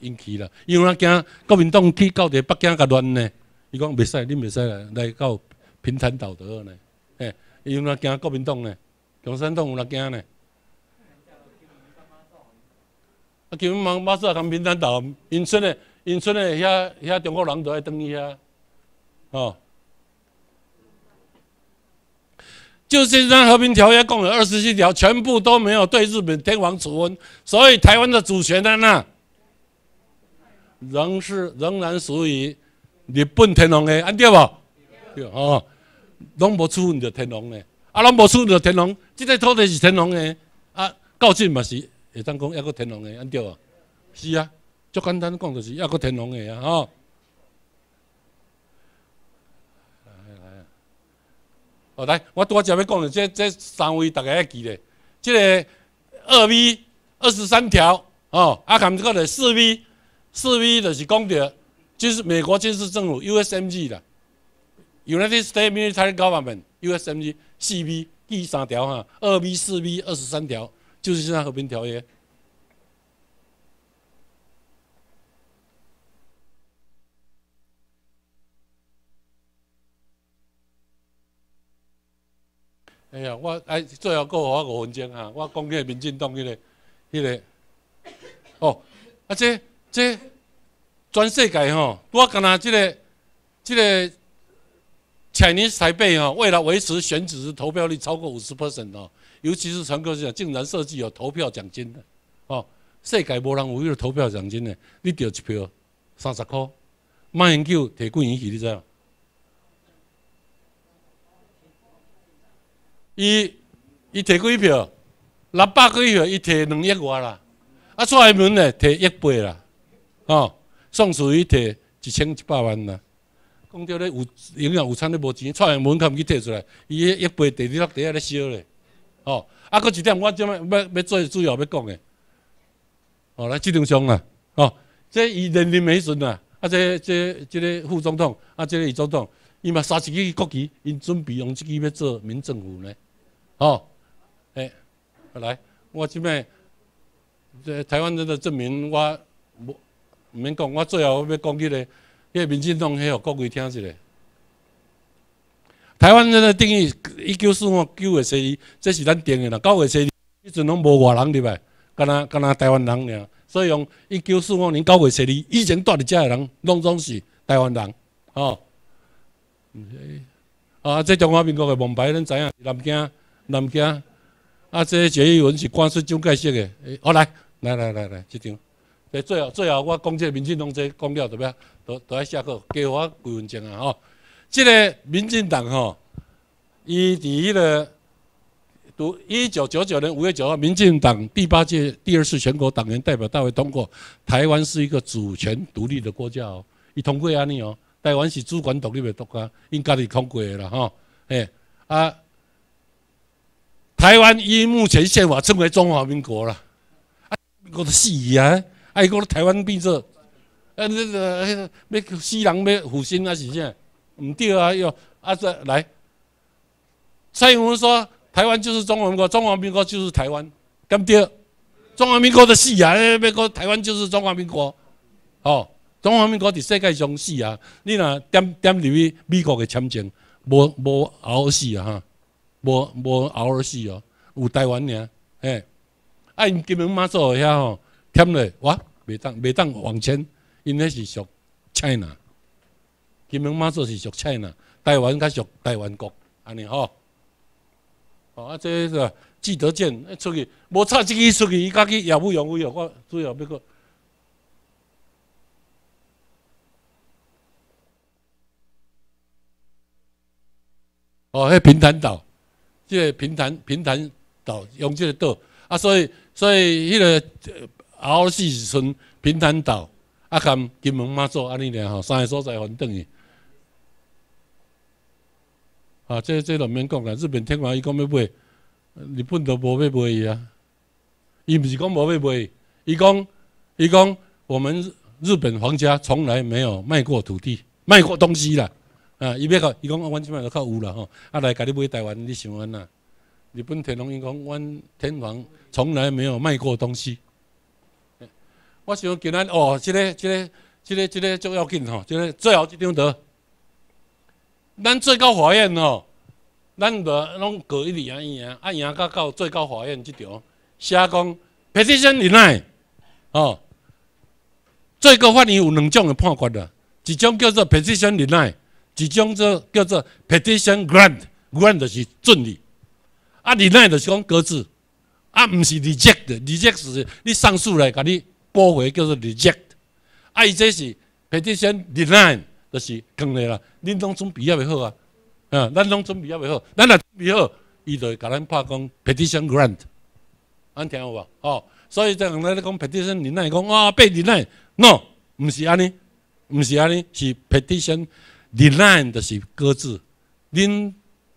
引起啦，因为咱惊国民党去到伫北京甲乱呢，伊讲袂使，恁袂使来来到平潭岛佗呢，哎，因为咱惊国民党呢，共产党有若惊呢，啊，根本忙马说讲平潭岛因春呢。因村的遐遐中国人都爱等伊遐，吼！旧金山和平条约共有二十七条，全部都没有对日本天皇处分，所以台湾的主权那，仍是仍然属于日本天皇的，安着无？对，吼！拢无处分着天皇的，啊，拢无处分着天皇，即个土地是天皇的，啊，到雄嘛是会当讲一个天皇的，按掉无？是啊。足简单讲，就是亚克天龙个啊，吼。来来，好来，我拄仔前要讲的，这这三位大家要记嘞。即个二 V 二十三条，哦，啊，含这个的四 V 四 V 就是讲着，就是美国军事政府 USMG 啦，United States Military Government USMG，四 V 第三条哈，二 V 四 V 二十三条，就是现在和平条约。哎呀，我哎最后个我五分钟哈，我讲个民进党迄个，迄个，哦，啊，这这全世界吼，我讲啊，即个即个，蔡尼文台北吼，为了维持选址投票率超过五十 percent 哦，尤其是陈阁长竟然设计有投票奖金的，哦，世界无人有投票奖金的，你钓一票三十块，卖烟酒提过伊去你知？伊，伊摕几票，六百几票，伊摕两亿外啦。啊，蔡英文呢，摕一倍啦，吼，宋楚瑜摕一千一百万啦。讲到咧有，营养午餐咧无钱，蔡英文毋去摕出来，伊一倍第二六第二咧烧咧，哦，啊，搁一点我即摆要要做主要要讲诶。哦，来即张相啦，哦，即伊年龄美顺啦，啊，即即即个副总统，啊，即个总统，伊嘛三十几国旗，因准备用即支要做民政府咧。哦，诶，来，我即摆即台湾人的证明，我无毋免讲，我最后欲要讲起咧，迄个民进党，迄个各位听一下。台湾人的定义，一九四五九月十二，这是咱定的啦。九月十二，迄阵拢无外人入来，干若干若台湾人尔。所以用一九四五年九月十二以前住伫遮的人，拢总是台湾人。哦，啊，即中华民国的门牌，咱知影？南京。南京啊，这决议文是官说怎解释的？好来，来来来来，这张。诶，最后最后，我讲这民进党这讲了，怎么样？都都要写课，给我几分钟啊！吼，这个民进党吼，伊伫迄个，从一九九九年五月九号，民进党第八届第二次全国党员代表大会通过，台湾是一个主权独立的国家哦，伊通过安尼哦，台湾是主权独立的国家，因家己通过的啦吼，诶，啊。台湾依目前宪法称为中华民国了，啊，民国的戏啊，啊，一个台湾变作，呃，那个那个个西洋那个虎新啊是啥，唔对啊哟，啊这来，蔡英文说台湾就是中华民国，中华民国就是台湾，咁对，中华民国的死啊，那个台湾就是中华民国，哦，中华民国伫世界上死啊，你若点点入去美国嘅签证，无无熬死啊哈。无无，后尔死哦，有台湾尔，哎，啊！因金门妈祖遐吼，添咧，哇，袂当袂当往前，因迄是属 China，金门妈祖是属 China，台湾较属台湾国，安尼吼。哦，啊，这是啊，季德健出去，无插一支出去，伊家己也无用威哦，我最后要佫。哦，迄平潭岛。即个平潭平潭岛用这个岛啊，所以所以迄个鳌西村平潭岛啊，含金门妈祖安尼俩吼，三个所在还等于。啊，即即都免讲啦。日本天皇伊讲要卖，日本都无要卖伊啊？伊不是讲无要卖，伊讲伊讲我们日本皇家从来没有卖过土地，卖过东西啦。啊！伊要个，伊讲阮即摆要较有啦吼。啊来，甲你买台湾，你想安那？日本天皇，伊讲阮天皇从来没有卖过东西。我想今咱哦，即个、即个、即个、即个足要紧吼，即个最后一张图，咱最高法院吼，咱无拢高一年赢，啊赢到到最高法院即条，写讲 petition 哦。最高法院有两种的判决啦，一种叫做 petition 一种叫叫做 petition grant，grant 就是准你啊 d e 就是讲搁置啊，毋是 reject，reject 是你上诉来，甲你驳回叫做 reject 啊，伊这是 petition deny 就是降你啦。恁拢准比阿袂好啊，嗯，咱拢准比阿袂好，咱若备好，伊就会甲咱拍讲 petition grant，安听有无？哦，所以正讲咧讲 petition，n 奈讲哇被 deny，no 毋是安尼，毋是安尼，是 petition。你懒就是搁置，恁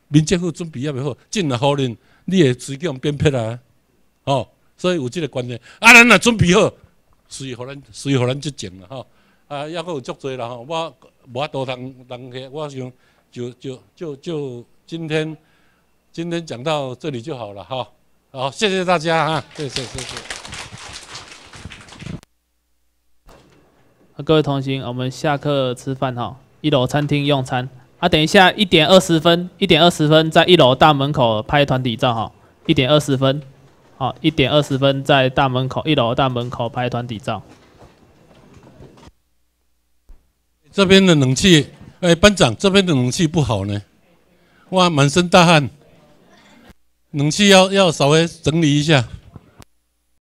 民政府准备要不要好？真有可恁，你也思想变变啦，吼。所以有这个观念，啊，咱也准备好，随乎咱，随乎咱执政啦，吼。啊，还阁有足侪啦，吼。我无法多同同个，我想就就就就今天今天讲到这里就好了，哈。好，谢谢大家啊，谢谢谢谢。各位同行，我们下课吃饭哈。一楼餐厅用餐啊，等一下，一点二十分，一点二十分，在一楼大门口拍团体照哈，一点二十分，好，一点二十分在大门口一楼大门口拍团体照。这边的冷气，哎，班长这边的冷气不好呢，哇，满身大汗，冷气要要稍微整理一下。